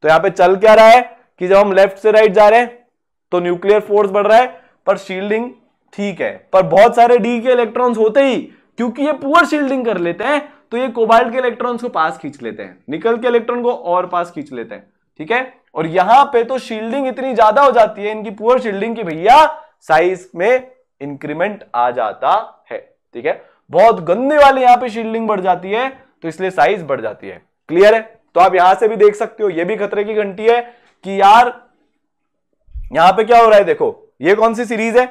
तो यहां पे चल क्या रहा है कि जब हम लेफ्ट से राइट जा रहे हैं तो न्यूक्लियर फोर्स बढ़ रहा है पर शील्डिंग ठीक है पर बहुत सारे डी के इलेक्ट्रॉन्स होते ही क्योंकि ये पुअर शील्डिंग कर लेते हैं तो ये कोबाल्ट के इलेक्ट्रॉन्स को पास खींच लेते हैं निकल के इलेक्ट्रॉन को और पास खींच लेते हैं ठीक है और यहां पे तो शील्डिंग इतनी ज्यादा हो जाती है इनकी पुअर शील्डिंग की भैया साइज में इंक्रीमेंट आ जाता है ठीक है बहुत गंदे वाले यहां पे शील्डिंग बढ़ जाती है तो इसलिए साइज बढ़ जाती है क्लियर है तो आप यहां से भी देख सकते हो यह भी खतरे की घंटी है कि यार यहां पे क्या हो रहा है देखो ये कौन सी सीरीज है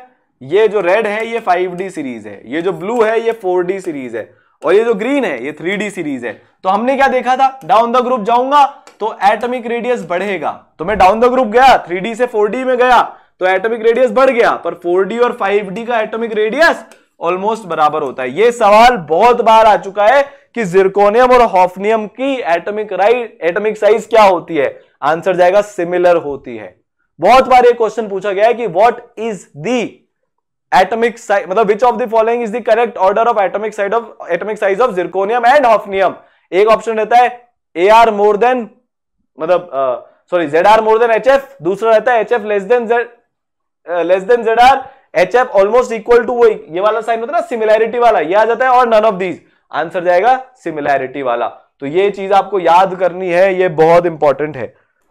ये जो रेड है ये 5D सीरीज है ये जो ब्लू है ये 4D सीरीज है और ये जो ग्रीन है ये 3D सीरीज है तो हमने क्या देखा था डाउन द ग्रुप जाऊंगा तो एटॉमिक रेडियस बढ़ेगा तो मैं डाउन द ग्रुप गया 3D से 4D में गया तो एटॉमिक रेडियस बढ़ गया पर 4D और 5D का एटॉमिक रेडियस ऑलमोस्ट बराबर होता है ये सवाल बहुत बार आ चुका है कि जिरकोनियम और हॉफनियम की एटॉमिक राइट एटॉमिक साइज क्या होती है आंसर जाएगा सिमिलर होती है बहुत बार ये क्वेश्चन पूछा गया है कि what is the atomic size मतलब which of the following is the correct order of atomic side of atomic size of zirconium and hafnium एक ऑप्शन रहता है ए आर मोर देन मतलब sorry Z R more than H F दूसरा रहता है H F less than Z less than Z R H F almost equal to वही ये वाला साइन होता है ना सिमिलैरिटी वाला ये आ जाता है और नन ऑफ दीज आंसर जाएगा सिमिलैरिटी वाला तो ये चीज आपको याद करनी है ये बहुत इंपॉर्टेंट है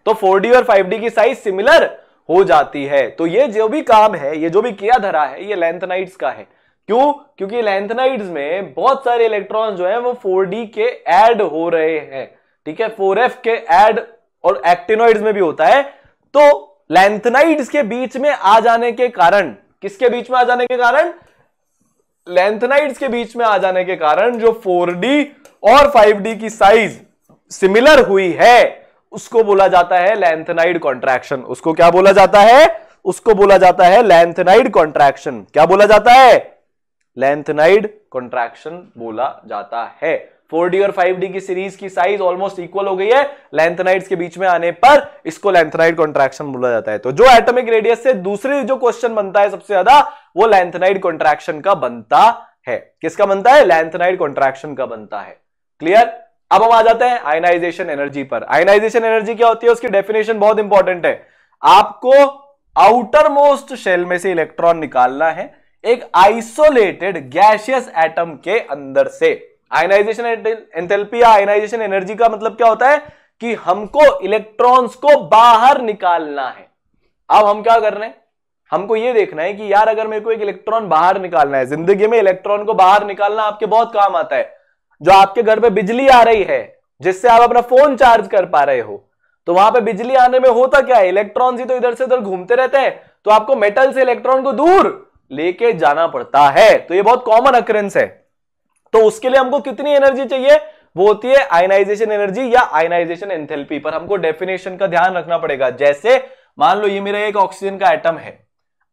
तो 4D और 5D की साइज सिमिलर हो जाती है तो ये जो भी काम है ये जो भी किया धरा है ये लेंथनाइड्स का है क्यों क्योंकि लेंथनाइड्स में बहुत सारे इलेक्ट्रॉन जो है वो 4D के ऐड हो रहे हैं ठीक है 4F के ऐड और एक्टिनोइड्स में भी होता है तो लेंथनाइड्स के बीच में आ जाने के कारण किसके बीच में आ जाने के कारण लेंथनाइड्स के बीच में आ जाने के कारण जो 4D और 5D की साइज सिमिलर हुई है उसको बोला जाता है लेंथनाइड कॉन्ट्रैक्शन उसको क्या बोला जाता है उसको बोला जाता है लेंथनाइड कॉन्ट्रैक्शन क्या बोला जाता है लेंथनाइड कॉन्ट्रैक्शन बोला जाता है 4D और 5D की सीरीज की साइज ऑलमोस्ट इक्वल हो गई है लेंथनाइड्स के बीच में आने पर इसको लेंथनाइड कॉन्ट्रैक्शन बोला जाता है तो जो एटॉमिक रेडियस से दूसरी जो क्वेश्चन बनता है सबसे ज्यादा वो लैंथनाइड कॉन्ट्रैक्शन का बनता है किसका बनता है लैंथनाइड कॉन्ट्रैक्शन का बनता है क्लियर अब हम आ जाते हैं आयनाइजेशन एनर्जी पर आयनाइजेशन एनर्जी क्या होती है उसकी डेफिनेशन बहुत इंपॉर्टेंट है आपको आउटर मोस्ट शेल में से इलेक्ट्रॉन निकालना है एक आइसोलेटेड गैशियस एटम के अंदर से आयनाइजेशन एंथेल्पी या आयनाइजेशन एनर्जी का मतलब क्या होता है कि हमको इलेक्ट्रॉन्स को बाहर निकालना है अब हम क्या कर रहे हैं हमको ये देखना है कि यार अगर मेरे को एक इलेक्ट्रॉन बाहर निकालना है जिंदगी में इलेक्ट्रॉन को बाहर निकालना आपके बहुत काम आता है जो आपके घर पे बिजली आ रही है जिससे आप अपना फोन चार्ज कर पा रहे हो तो वहां पे बिजली आने में होता क्या है इलेक्ट्रॉन ही तो इधर से उधर घूमते रहते हैं तो आपको मेटल से इलेक्ट्रॉन को दूर लेके जाना पड़ता है तो ये बहुत कॉमन अक्रेंस है तो उसके लिए हमको कितनी एनर्जी चाहिए वो होती है आयनाइजेशन एनर्जी या आयनाइजेशन एंथेल्पी पर हमको डेफिनेशन का ध्यान रखना पड़ेगा जैसे मान लो ये मेरा एक ऑक्सीजन का आइटम है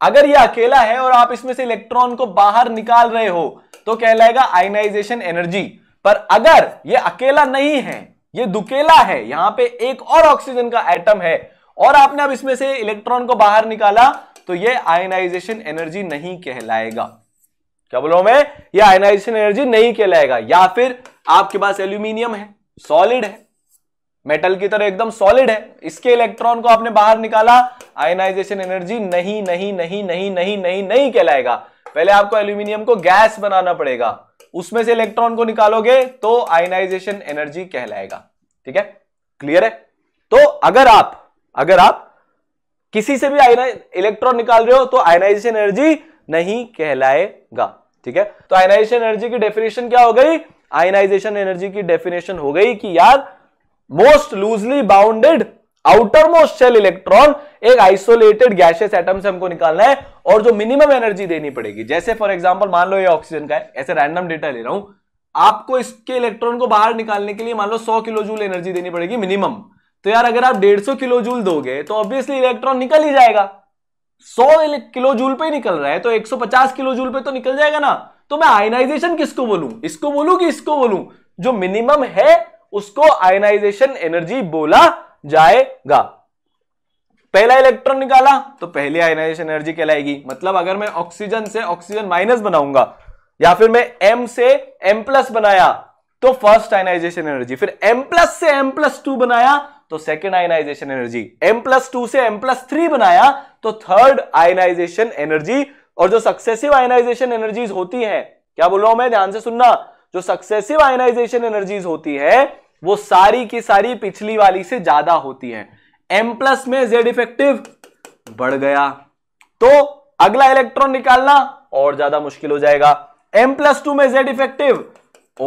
अगर यह अकेला है और आप इसमें से इलेक्ट्रॉन को बाहर निकाल रहे हो तो कहलाएगा आयनाइजेशन एनर्जी पर अगर यह अकेला नहीं है ये दुकेला है यहां पे एक और ऑक्सीजन का एटम है और आपने अब इसमें से इलेक्ट्रॉन को बाहर निकाला तो ये आयनाइजेशन एनर्जी नहीं कहलाएगा क्या बोलो मैं ये आयनाइजेशन एनर्जी नहीं कहलाएगा या फिर आपके पास एल्यूमिनियम है सॉलिड है मेटल की तरह एकदम सॉलिड है इसके इलेक्ट्रॉन को आपने बाहर निकाला आयनाइजेशन एनर्जी नहीं नहीं नहीं नहीं नहीं नहीं नहीं कहलाएगा पहले आपको एल्यूमिनियम को गैस बनाना पड़ेगा उसमें से इलेक्ट्रॉन को निकालोगे तो आयनाइजेशन एनर्जी कहलाएगा ठीक है क्लियर है तो अगर आप अगर आप किसी से भी इलेक्ट्रॉन निकाल रहे हो तो आयनाइजेशन एनर्जी नहीं कहलाएगा ठीक है तो आयनाइजेशन एनर्जी की डेफिनेशन क्या हो गई आयनाइजेशन एनर्जी की डेफिनेशन हो गई कि यार most loosely bounded most shell electron एक आइसोलेटेड गैसेस एटम से हमको निकालना है और जो मिनिमम एनर्जी देनी पड़ेगी जैसे फॉर एग्जांपल मान लो ये ऑक्सीजन का है ऐसे रैंडम डेटा ले रहा हूं आपको इसके इलेक्ट्रॉन को बाहर निकालने के लिए मान लो 100 किलो जूल एनर्जी देनी पड़ेगी मिनिमम तो यार अगर आप डेढ़ किलो जूल दोगे तो ऑब्वियसली इलेक्ट्रॉन निकल ही जाएगा सौ किलो जूल पे निकल रहा है तो 150 किलो जूल पे तो निकल जाएगा ना तो मैं आयनाइजेशन किसको बोलू इसको बोलू कि इसको बोलूं जो मिनिमम है उसको आयनाइजेशन एनर्जी बोला जाएगा पहला इलेक्ट्रॉन निकाला तो पहली आयनाइजेशन एनर्जी कहलाएगी मतलब अगर मैं ऑक्सीजन से ऑक्सीजन माइनस बनाऊंगा या फिर मैं एम से एम प्लस बनाया तो फर्स्ट आयनाइजेशन एनर्जी फिर एम प्लस से एम प्लस टू बनाया तो second ionization energy M plus two से एम प्लस थ्री बनाया तो थर्ड आयनाइजेशन एनर्जी और जो सक्सेसिव आयनाइजेशन एनर्जीज होती है क्या बोल रहा हूं मैं ध्यान से सुनना जो सक्सेसिव आयनाइजेशन एनर्जीज होती है वो सारी की सारी पिछली वाली से ज्यादा होती है एम प्लस में जेड इफेक्टिव बढ़ गया तो अगला इलेक्ट्रॉन निकालना और ज्यादा मुश्किल हो जाएगा एम प्लस टू में जेड इफेक्टिव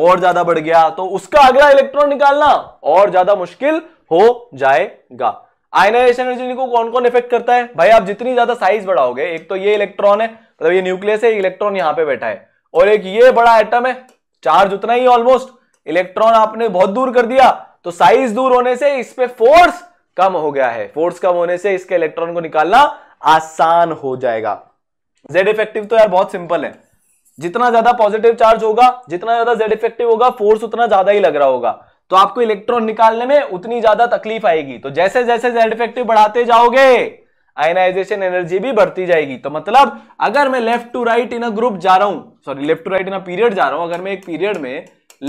और ज्यादा बढ़ गया तो उसका अगला इलेक्ट्रॉन निकालना और ज्यादा मुश्किल हो जाएगा आयनाइजेशन एनर्जी को कौन कौन इफेक्ट करता है भाई आप जितनी ज्यादा साइज बढ़ाओगे एक तो ये इलेक्ट्रॉन है मतलब तो ये न्यूक्लियस है इलेक्ट्रॉन यहां पे बैठा है और एक ये बड़ा आइटम है चार्ज उतना ही ऑलमोस्ट इलेक्ट्रॉन आपने बहुत दूर कर दिया तो साइज दूर होने से इस पर फोर्स कम हो गया है फोर्स कम होने से इसके इलेक्ट्रॉन को निकालना आसान हो जाएगा जेड इफेक्टिव तो यार बहुत सिंपल है जितना ज्यादा पॉजिटिव चार्ज होगा जितना ज्यादा जेड इफेक्टिव होगा फोर्स उतना ज्यादा ही लग रहा होगा तो आपको इलेक्ट्रॉन निकालने में उतनी ज्यादा तकलीफ आएगी तो जैसे जैसे जेड इफेक्टिव बढ़ाते जाओगे आयनाइजेशन एनर्जी भी बढ़ती जाएगी तो मतलब अगर मैं left to right in a group जा रहा हूं sorry left to right in a period जा रहा हूं अगर मैं एक पीरियड में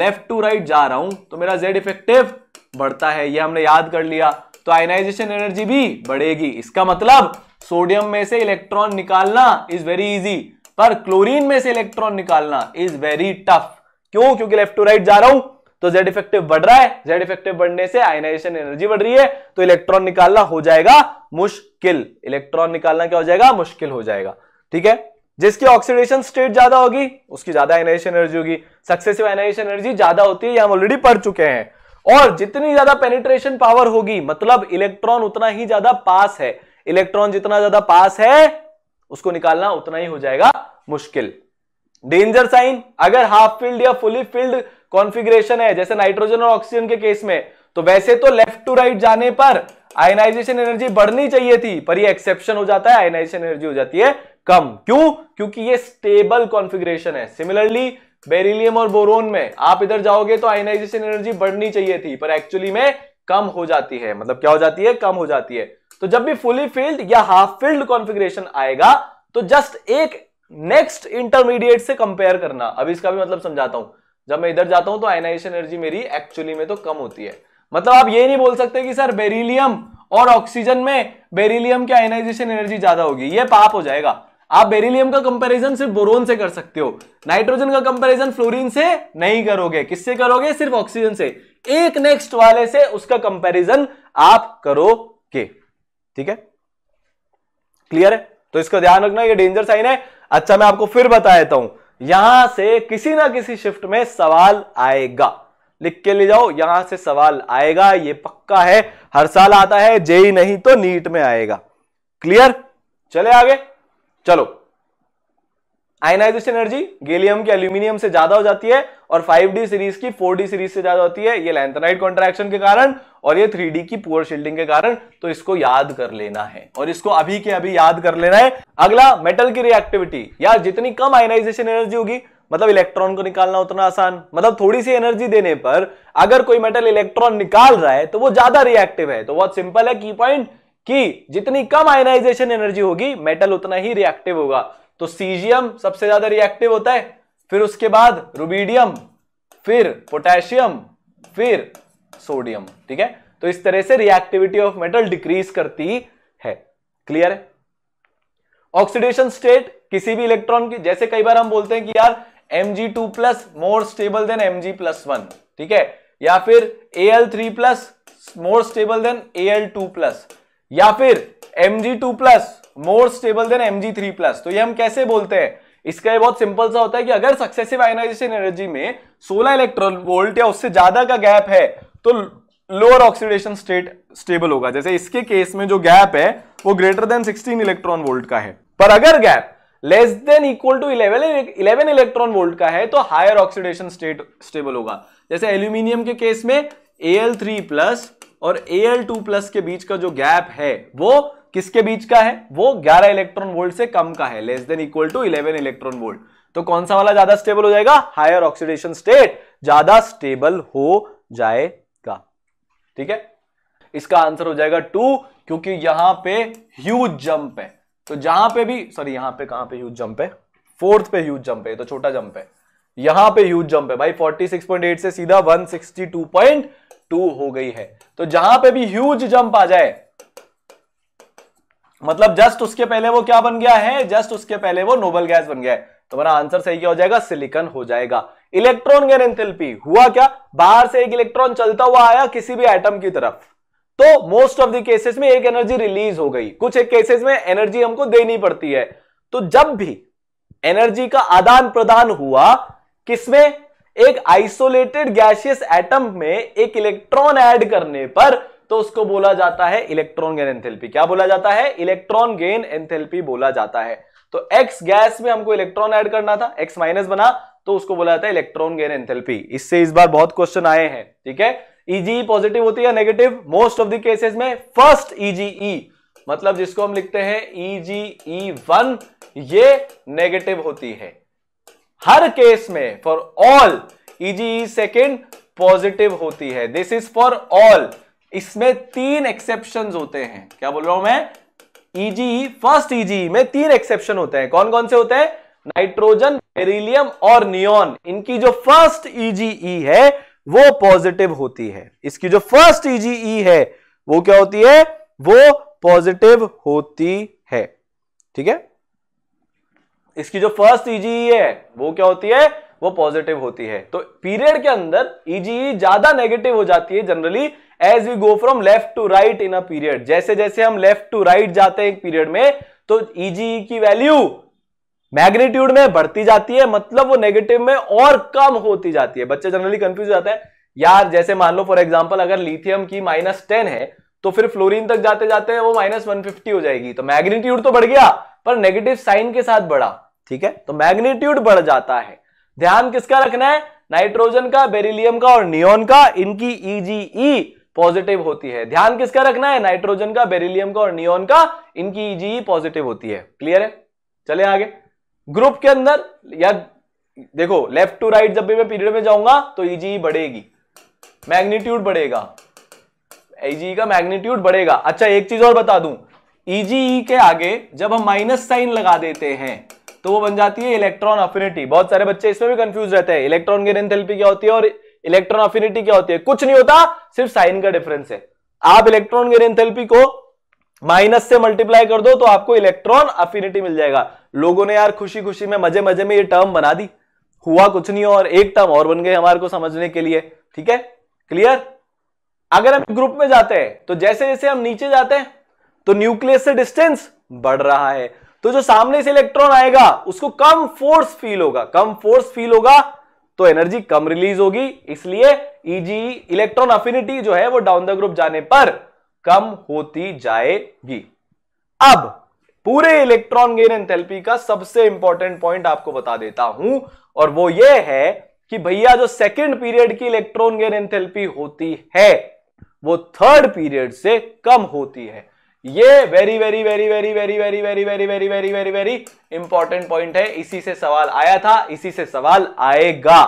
लेफ्ट टू राइट जा रहा हूं तो मेरा जेड इफेक्टिव बढ़ता है यह हमने याद कर लिया तो आयनाइजेशन एनर्जी भी बढ़ेगी इसका मतलब सोडियम में से इलेक्ट्रॉन निकालना इज वेरी इजी पर क्लोरीन में से इलेक्ट्रॉन निकालना इज वेरी टफ क्यों क्योंकि लेफ्ट टू राइट जा रहा हूं तो जेड इफेक्टिव बढ़ रहा है जेड इफेक्टिव बढ़ने से आयनाइजेशन एनर्जी बढ़ रही है तो इलेक्ट्रॉन निकालना हो जाएगा मुश्किल इलेक्ट्रॉन निकालना क्या हो जाएगा मुश्किल हो जाएगा ठीक है जिसकी ऑक्सीडेशन स्टेट ज्यादा होगी उसकी ज्यादा आयनाइजेशन एनर्जी होगी सक्सेसिव आयनाइजेशन एनर्जी ज्यादा होती है हम ऑलरेडी पढ़ चुके हैं और जितनी ज्यादा पेनिट्रेशन पावर होगी मतलब इलेक्ट्रॉन उतना ही ज्यादा पास है इलेक्ट्रॉन जितना ज्यादा पास है उसको निकालना उतना ही हो जाएगा मुश्किल डेंजर साइन अगर हाफ फील्ड या फुली फील्ड कॉन्फिग्रेशन है जैसे नाइट्रोजन और ऑक्सीजन के केस में तो वैसे तो लेफ्ट टू राइट जाने पर आयनाइजेशन एनर्जी बढ़नी चाहिए थी पर ये एक्सेप्शन हो जाता है आयनाइजेशन एनर्जी हो जाती है कम क्यों क्योंकि ये स्टेबल कॉन्फिग्रेशन है सिमिलरली बेरिलियम और बोरोन में आप इधर जाओगे तो आयनाइजेशन एनर्जी बढ़नी चाहिए थी पर एक्चुअली में कम हो जाती है मतलब क्या हो जाती है कम हो जाती है तो जब भी फुली फील्ड या हाफ फील्ड कॉन्फिग्रेशन आएगा तो जस्ट एक नेक्स्ट इंटरमीडिएट से कंपेयर करना अब इसका भी मतलब समझाता हूं जब मैं इधर जाता हूं तो आयनाइजेशन एनर्जी मेरी एक्चुअली में तो कम होती है मतलब आप ये नहीं बोल सकते कि सर बेरिलियम और ऑक्सीजन में बेरिलियम की आयनाइजेशन एनर्जी ज्यादा होगी ये पाप हो जाएगा आप बेरिलियम का कंपैरिजन सिर्फ बोरोन से कर सकते हो नाइट्रोजन का कंपैरिजन फ्लोरीन से नहीं करोगे किससे करोगे सिर्फ ऑक्सीजन से एक नेक्स्ट वाले से उसका कंपैरिजन आप करोगे ठीक है क्लियर है तो इसका ध्यान रखना ये डेंजर साइन है अच्छा मैं आपको फिर बता देता हूं यहां से किसी ना किसी शिफ्ट में सवाल आएगा लिख के ले जाओ यहां से सवाल आएगा ये पक्का है हर साल आता है जेई नहीं तो नीट में आएगा क्लियर चले आगे चलो आयनाइजेशन एनर्जी गेलियम के एल्यूमिनियम से ज्यादा हो जाती है और 5D सीरीज की 4D सीरीज से ज्यादा होती है ये लेंथनाइट कॉन्ट्रैक्शन के कारण और ये 3D की पुअर शील्डिंग के कारण तो इसको याद कर लेना है और इसको अभी के अभी याद कर लेना है अगला मेटल की रिएक्टिविटी या जितनी कम आयनाइजेशन एनर्जी होगी मतलब इलेक्ट्रॉन को निकालना उतना आसान मतलब थोड़ी सी एनर्जी देने पर अगर कोई मेटल इलेक्ट्रॉन निकाल रहा है तो वो ज्यादा रिएक्टिव है तो बहुत सिंपल है की पॉइंट कि जितनी कम आयनाइजेशन एनर्जी होगी मेटल उतना ही रिएक्टिव होगा तो सीजियम सबसे ज्यादा रिएक्टिव होता है फिर उसके बाद रुबीडियम फिर पोटेशियम फिर सोडियम ठीक है तो इस तरह से रिएक्टिविटी ऑफ मेटल डिक्रीज करती है क्लियर है ऑक्सीडेशन स्टेट किसी भी इलेक्ट्रॉन की जैसे कई बार हम बोलते हैं कि यार Mg2 plus more stable than Mg plus one ठीक है या फिर Al3 plus more stable than Al2 plus या फिर Mg2 plus more stable than M G three plus तो ये हम कैसे बोलते हैं इसका ये बहुत सिंपल सा होता है कि अगर सक्सेसिव आयनाइजेशन एनर्जी में 16 इलेक्ट्रॉन वोल्ट या उससे ज्यादा का गैप है तो लोअर ऑक्सीडेशन स्टेट स्टेबल होगा जैसे इसके केस में जो गैप है वो ग्रेटर देन 16 इलेक्ट्रॉन वोल्ट का है पर अगर gap less than equal to eleven electron volt का है तो हायर ऑक्सीडेशन स्टेट स्टेबल होगा जैसे एल्यूमिनियम के केस में एल थ्री प्लस और एल टू प्लस के बीच का जो गैप है वो किसके बीच का है वो 11 इलेक्ट्रॉन वोल्ट से कम का है less than equal to 11 electron volt तो कौन सा वाला ज्यादा स्टेबल हो जाएगा हायर ऑक्सीडेशन स्टेट ज्यादा स्टेबल हो जाएगा ठीक है इसका आंसर हो जाएगा टू क्योंकि यहां पे ह्यूज जंप है तो जहां पे भी सॉरी यहां पे कहां पे ह्यूज जंप है फोर्थ पे ह्यूज जंप है तो छोटा जंप है यहां पे ह्यूज जंप है भाई 46.8 से सीधा 162.2 हो गई है तो जहां पे भी ह्यूज जंप आ जाए मतलब जस्ट उसके पहले वो क्या बन गया है जस्ट उसके पहले वो नोबल गैस बन गया है तो मेरा आंसर सही क्या हो जाएगा सिलिकन हो जाएगा इलेक्ट्रॉन गैन एंथेल्पी हुआ क्या बाहर से एक इलेक्ट्रॉन चलता हुआ आया किसी भी एटम की तरफ तो मोस्ट ऑफ द केसेस में एक एनर्जी रिलीज हो गई कुछ एक केसेस में एनर्जी हमको देनी पड़ती है तो जब भी एनर्जी का आदान प्रदान हुआ किसमें एक आइसोलेटेड गैशियस एटम में एक इलेक्ट्रॉन ऐड करने पर तो उसको बोला जाता है इलेक्ट्रॉन गेन एंथेल्पी क्या बोला जाता है इलेक्ट्रॉन गेन एंथेल्पी बोला जाता है तो एक्स गैस में हमको इलेक्ट्रॉन एड करना था एक्स माइनस बना तो उसको बोला जाता है इलेक्ट्रॉन गेन एंथेल्पी इससे इस बार बहुत क्वेश्चन आए हैं ठीक है ईजी e पॉजिटिव e होती है negative most of the cases में फर्स्ट ईजी e मतलब जिसको हम लिखते हैं ईजी वन ये नेगेटिव होती है हर केस में for all EG second positive होती है दिस इज फॉर ऑल इसमें तीन एक्सेप्शन होते हैं क्या बोल रहा हूं मैं ईजी फर्स्ट ईजी में तीन एक्सेप्शन होते हैं कौन कौन से होते हैं नाइट्रोजन बेरिलियम और नियॉन इनकी जो फर्स्ट ईजीई e e है वो पॉजिटिव होती है इसकी जो फर्स्ट ईजीई e है वो क्या होती है वो पॉजिटिव होती है ठीक है इसकी जो फर्स्ट ईजीई है वो क्या होती है वो पॉजिटिव होती है तो पीरियड के अंदर ईजीई ज्यादा नेगेटिव हो जाती है generally as we go from left to right in a period जैसे जैसे हम लेफ्ट टू राइट जाते हैं एक पीरियड में तो ईजी की वैल्यू मैग्नीट्यूड में बढ़ती जाती है मतलब वो नेगेटिव में और कम होती जाती है बच्चे जनरली कंफ्यूज जाते हैं यार जैसे मान लो फॉर एग्जाम्पल अगर लिथियम की माइनस टेन है तो फिर फ्लोरीन तक जाते जाते वो माइनस वन फिफ्टी हो जाएगी तो मैग्नीट्यूड तो बढ़ गया पर नेगेटिव साइन के साथ बढ़ा ठीक है तो मैग्नीट्यूड बढ़ जाता है ध्यान किसका रखना है नाइट्रोजन का बेरिलियम का और नियोन का इनकी ईजीई पॉजिटिव होती है ध्यान किसका रखना है नाइट्रोजन का बेरिलियम का और नियोन का इनकी ईजी e e पॉजिटिव होती है क्लियर है चले आगे ग्रुप के अंदर या देखो लेफ्ट टू राइट जब भी मैं पीरियड में जाऊंगा तो ईजी e बढ़ेगी मैग्नीट्यूड बढ़ेगा ईजी का मैग्नीट्यूड बढ़ेगा अच्छा एक चीज और बता दू ईजी के आगे जब हम माइनस साइन लगा देते हैं तो वो बन जाती है इलेक्ट्रॉन अफिनिटी बहुत सारे बच्चे इसमें भी कंफ्यूज रहते हैं इलेक्ट्रॉन की एंथैल्पी क्या होती है और इलेक्ट्रॉन अफिनिटी क्या होती है कुछ नहीं होता सिर्फ साइन का डिफरेंस है आप इलेक्ट्रॉन के एंथेल्पी को माइनस से मल्टीप्लाई कर दो तो आपको इलेक्ट्रॉन अफिनिटी मिल जाएगा लोगों ने यार खुशी खुशी में मजे मजे में ये टर्म बना दी हुआ कुछ नहीं और एक टर्म और बन गए हमारे को समझने के लिए ठीक है क्लियर अगर हम ग्रुप में जाते हैं तो जैसे जैसे हम नीचे जाते हैं तो न्यूक्लियस से डिस्टेंस बढ़ रहा है तो जो सामने से इलेक्ट्रॉन आएगा उसको कम फोर्स फील होगा कम फोर्स फील होगा तो एनर्जी कम रिलीज होगी इसलिए ईजी e इलेक्ट्रॉन अफिनिटी जो है वो डाउन द ग्रुप जाने पर कम होती जाएगी अब पूरे इलेक्ट्रॉन गेन एंथैल्पी का सबसे इंपॉर्टेंट पॉइंट आपको बता देता हूं और वो ये है कि भैया जो सेकंड पीरियड की इलेक्ट्रॉन गेन एंथैल्पी होती है वो थर्ड पीरियड से कम होती है ये very very very very very very very very very very very very important point है इसी से सवाल आया था इसी से सवाल आएगा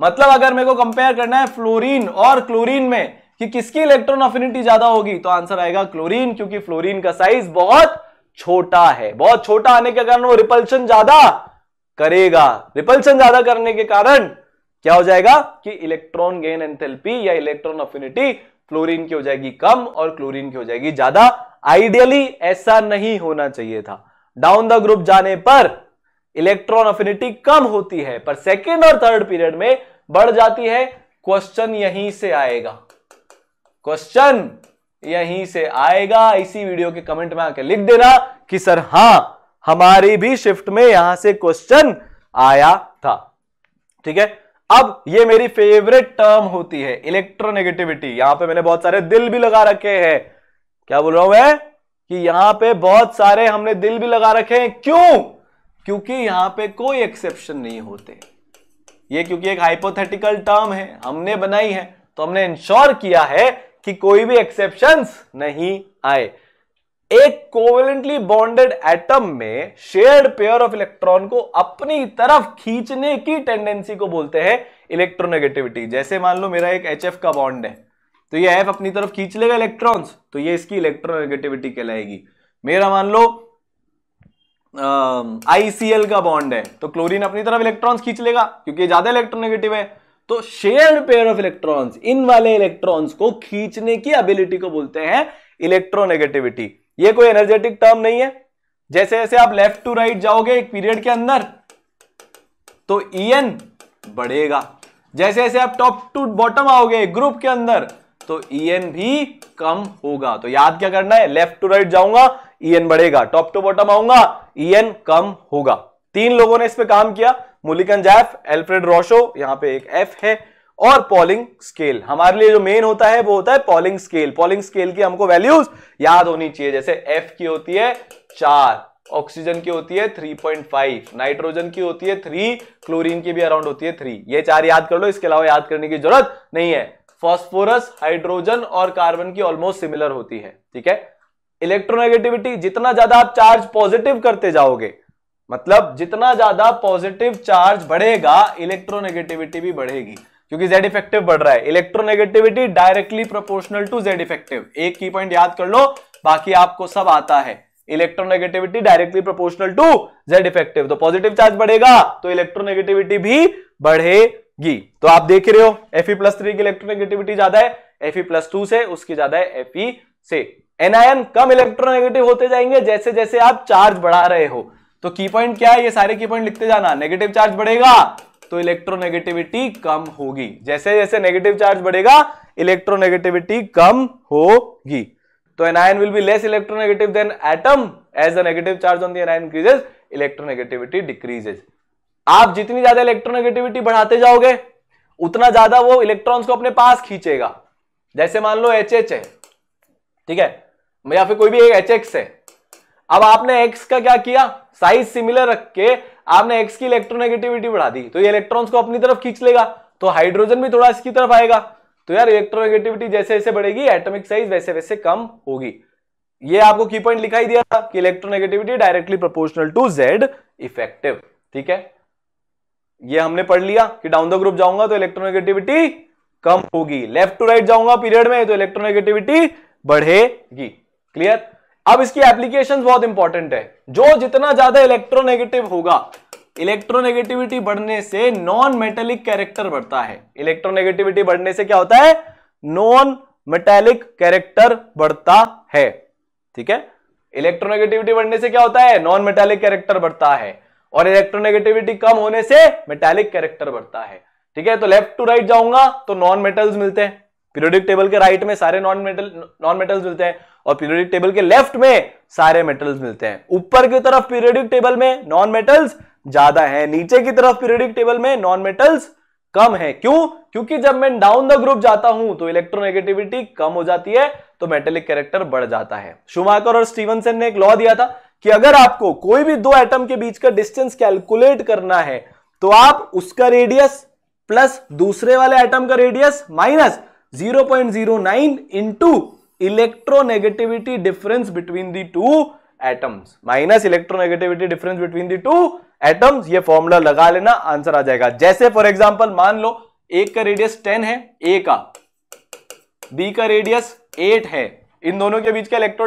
मतलब अगर मेरे को कंपेयर करना है फ्लोरीन और क्लोरीन में कि किसकी इलेक्ट्रॉन अफिनिटी ज्यादा होगी तो आंसर आएगा क्लोरीन क्योंकि फ्लोरीन का साइज बहुत छोटा है बहुत छोटा आने के कारण वो रिपल्शन ज्यादा करेगा रिपल्शन ज्यादा करने के कारण क्या हो जाएगा कि इलेक्ट्रॉन गेन एंथेल्पी या इलेक्ट्रॉन अफिनिटी फ्लोरीन की हो जाएगी कम और क्लोरीन की हो जाएगी ज्यादा आइडियली ऐसा नहीं होना चाहिए था डाउन द ग्रुप जाने पर इलेक्ट्रॉन अफिनिटी कम होती है पर सेकेंड और थर्ड पीरियड में बढ़ जाती है क्वेश्चन यहीं से आएगा क्वेश्चन यहीं से आएगा इसी वीडियो के कमेंट में आके लिख देना कि सर हां हमारी भी शिफ्ट में यहां से क्वेश्चन आया था ठीक है अब ये मेरी फेवरेट टर्म होती है इलेक्ट्रोनेगेटिविटी यहां पे मैंने बहुत सारे दिल भी लगा रखे हैं क्या बोल रहा हूं मैं कि यहां पे बहुत सारे हमने दिल भी लगा रखे हैं क्यों क्योंकि यहां पे कोई एक्सेप्शन नहीं होते ये क्योंकि एक हाइपोथेटिकल टर्म है हमने बनाई है तो हमने इंश्योर किया है कि कोई भी एक्सेप्शन नहीं आए एक कोवेलेंटली बॉन्डेड एटम में शेयर्ड पेयर ऑफ इलेक्ट्रॉन को अपनी तरफ खींचने की टेंडेंसी को बोलते हैं इलेक्ट्रोनेगेटिविटी जैसे मान लो मेरा एक एच का बॉन्ड है तो ये एफ अपनी तरफ खींच लेगा इलेक्ट्रॉन्स तो ये इसकी इलेक्ट्रोनेगेटिविटी कहलाएगी मेरा मान लो आईसीएल का बॉन्ड है तो क्लोरीन अपनी तरफ इलेक्ट्रॉन्स खींच लेगा क्योंकि ज्यादा इलेक्ट्रोनेगेटिव है तो शेयर्ड पेयर ऑफ इलेक्ट्रॉन्स इन वाले इलेक्ट्रॉन्स को खींचने की एबिलिटी को बोलते हैं इलेक्ट्रोनेगेटिविटी ये कोई एनर्जेटिक टर्म नहीं है जैसे जैसे आप लेफ्ट टू राइट जाओगे एक पीरियड के अंदर तो ई बढ़ेगा जैसे जैसे आप टॉप टू बॉटम आओगे ग्रुप के अंदर तो ई e एन भी कम होगा तो याद क्या करना है लेफ्ट टू राइट जाऊंगा ई e एन बढ़ेगा टॉप टू बॉटम आऊंगा ई e एन कम होगा तीन लोगों ने इस पे काम किया मुलिकन जैफ एल्फ्रेड रोशो यहां पे एक एफ है और पॉलिंग स्केल हमारे लिए जो मेन होता है वो होता है पॉलिंग स्केल पॉलिंग स्केल की हमको वैल्यूज याद होनी चाहिए जैसे एफ की होती है चार ऑक्सीजन की होती है थ्री पॉइंट फाइव नाइट्रोजन की होती है थ्री क्लोरीन की भी अराउंड होती है थ्री ये चार याद कर लो इसके अलावा याद करने की जरूरत नहीं है फॉस्फोरस हाइड्रोजन और कार्बन की ऑलमोस्ट सिमिलर होती है ठीक है इलेक्ट्रोनेगेटिविटी जितना ज्यादा आप चार्ज पॉजिटिव करते जाओगे मतलब जितना ज्यादा पॉजिटिव चार्ज बढ़ेगा इलेक्ट्रोनेगेटिविटी भी बढ़ेगी क्योंकि जेड इफेक्टिव बढ़ रहा है electronegativity directly proportional to Z effective एक की पॉइंट याद कर लो बाकी आपको सब आता है electronegativity directly proportional to Z effective तो पॉजिटिव चार्ज बढ़ेगा तो इलेक्ट्रोनेगेटिविटी भी बढ़ेगी गी तो आप देख रहे हो Fe प्लस थ्री की इलेक्ट्रोनेगेटिविटी ज्यादा है Fe प्लस टू से उसकी ज्यादा है Fe से एनआईन कम इलेक्ट्रोनेगेटिव होते जाएंगे जैसे जैसे आप चार्ज बढ़ा रहे हो तो की पॉइंट क्या है ये सारे की पॉइंट लिखते जाना नेगेटिव चार्ज बढ़ेगा तो इलेक्ट्रोनेगेटिविटी कम होगी जैसे जैसे नेगेटिव चार्ज बढ़ेगा इलेक्ट्रोनेगेटिविटी कम होगी तो anion will be less electronegative than atom as the negative charge on the anion increases electronegativity decreases आप जितनी ज्यादा इलेक्ट्रोनेगेटिविटी बढ़ाते जाओगे उतना ज्यादा वो इलेक्ट्रॉन्स को अपने पास खींचेगा जैसे मान लो एच एच है ठीक है या फिर कोई भी एक एच है अब आपने एक्स का क्या किया साइज सिमिलर रख के आपने एक्स की इलेक्ट्रोनेगेटिविटी बढ़ा दी तो ये इलेक्ट्रॉन्स को अपनी तरफ खींच लेगा तो हाइड्रोजन भी थोड़ा इसकी तरफ आएगा तो यार इलेक्ट्रोनेगेटिविटी जैसे जैसे बढ़ेगी एटोमिक साइज वैसे वैसे कम होगी ये आपको की पॉइंट लिखाई दिया था कि electronegativity directly proportional to Z effective ठीक है ये हमने पढ़ लिया कि डाउन द ग्रुप जाऊंगा तो इलेक्ट्रोनेगेटिविटी कम होगी लेफ्ट टू राइट जाऊंगा पीरियड में तो इलेक्ट्रोनेगेटिविटी बढ़ेगी क्लियर अब इसकी एप्लीकेशन बहुत इंपॉर्टेंट है जो जितना ज्यादा इलेक्ट्रोनेगेटिव होगा इलेक्ट्रोनेगेटिविटी बढ़ने से नॉन मेटेलिक कैरेक्टर बढ़ता है इलेक्ट्रोनेगेटिविटी बढ़ने से क्या होता है नॉन मेटेलिक कैरेक्टर बढ़ता है ठीक है इलेक्ट्रोनेगेटिविटी बढ़ने से क्या होता है नॉन मेटेलिक कैरेक्टर बढ़ता है और इलेक्ट्रोनेगेटिविटी कम होने से मेटालिक कैरेक्टर बढ़ता है ठीक है तो लेफ्ट टू राइट जाऊंगा तो नॉन मेटल्स मिलते हैं पीरियोडिक टेबल के राइट में सारे नॉन मेटल नॉन मेटल्स मिलते हैं और पीरियोडिक टेबल के लेफ्ट में सारे मेटल्स मिलते हैं ऊपर की तरफ पीरियोडिक टेबल में नॉन मेटल्स ज्यादा है नीचे की तरफ पीरियोडिक टेबल में नॉन मेटल्स कम है क्यों क्योंकि जब मैं डाउन द ग्रुप जाता हूं तो इलेक्ट्रोनेगेटिविटी कम हो जाती है तो मेटेलिक कैरेक्टर बढ़ जाता है शुमाकर और स्टीवनसन ने एक लॉ दिया था कि अगर आपको कोई भी दो एटम के बीच का डिस्टेंस कैलकुलेट करना है तो आप उसका रेडियस प्लस दूसरे वाले एटम का radius minus 0.09 point zero nine into electronegativity difference between the two atoms minus electronegativity difference between the two atoms ये फॉर्मूला लगा लेना आंसर आ जाएगा जैसे फॉर एग्जांपल मान लो एक का रेडियस 10 है ए का बी का रेडियस 8 है इन दोनों के बीच का इलेक्ट्रो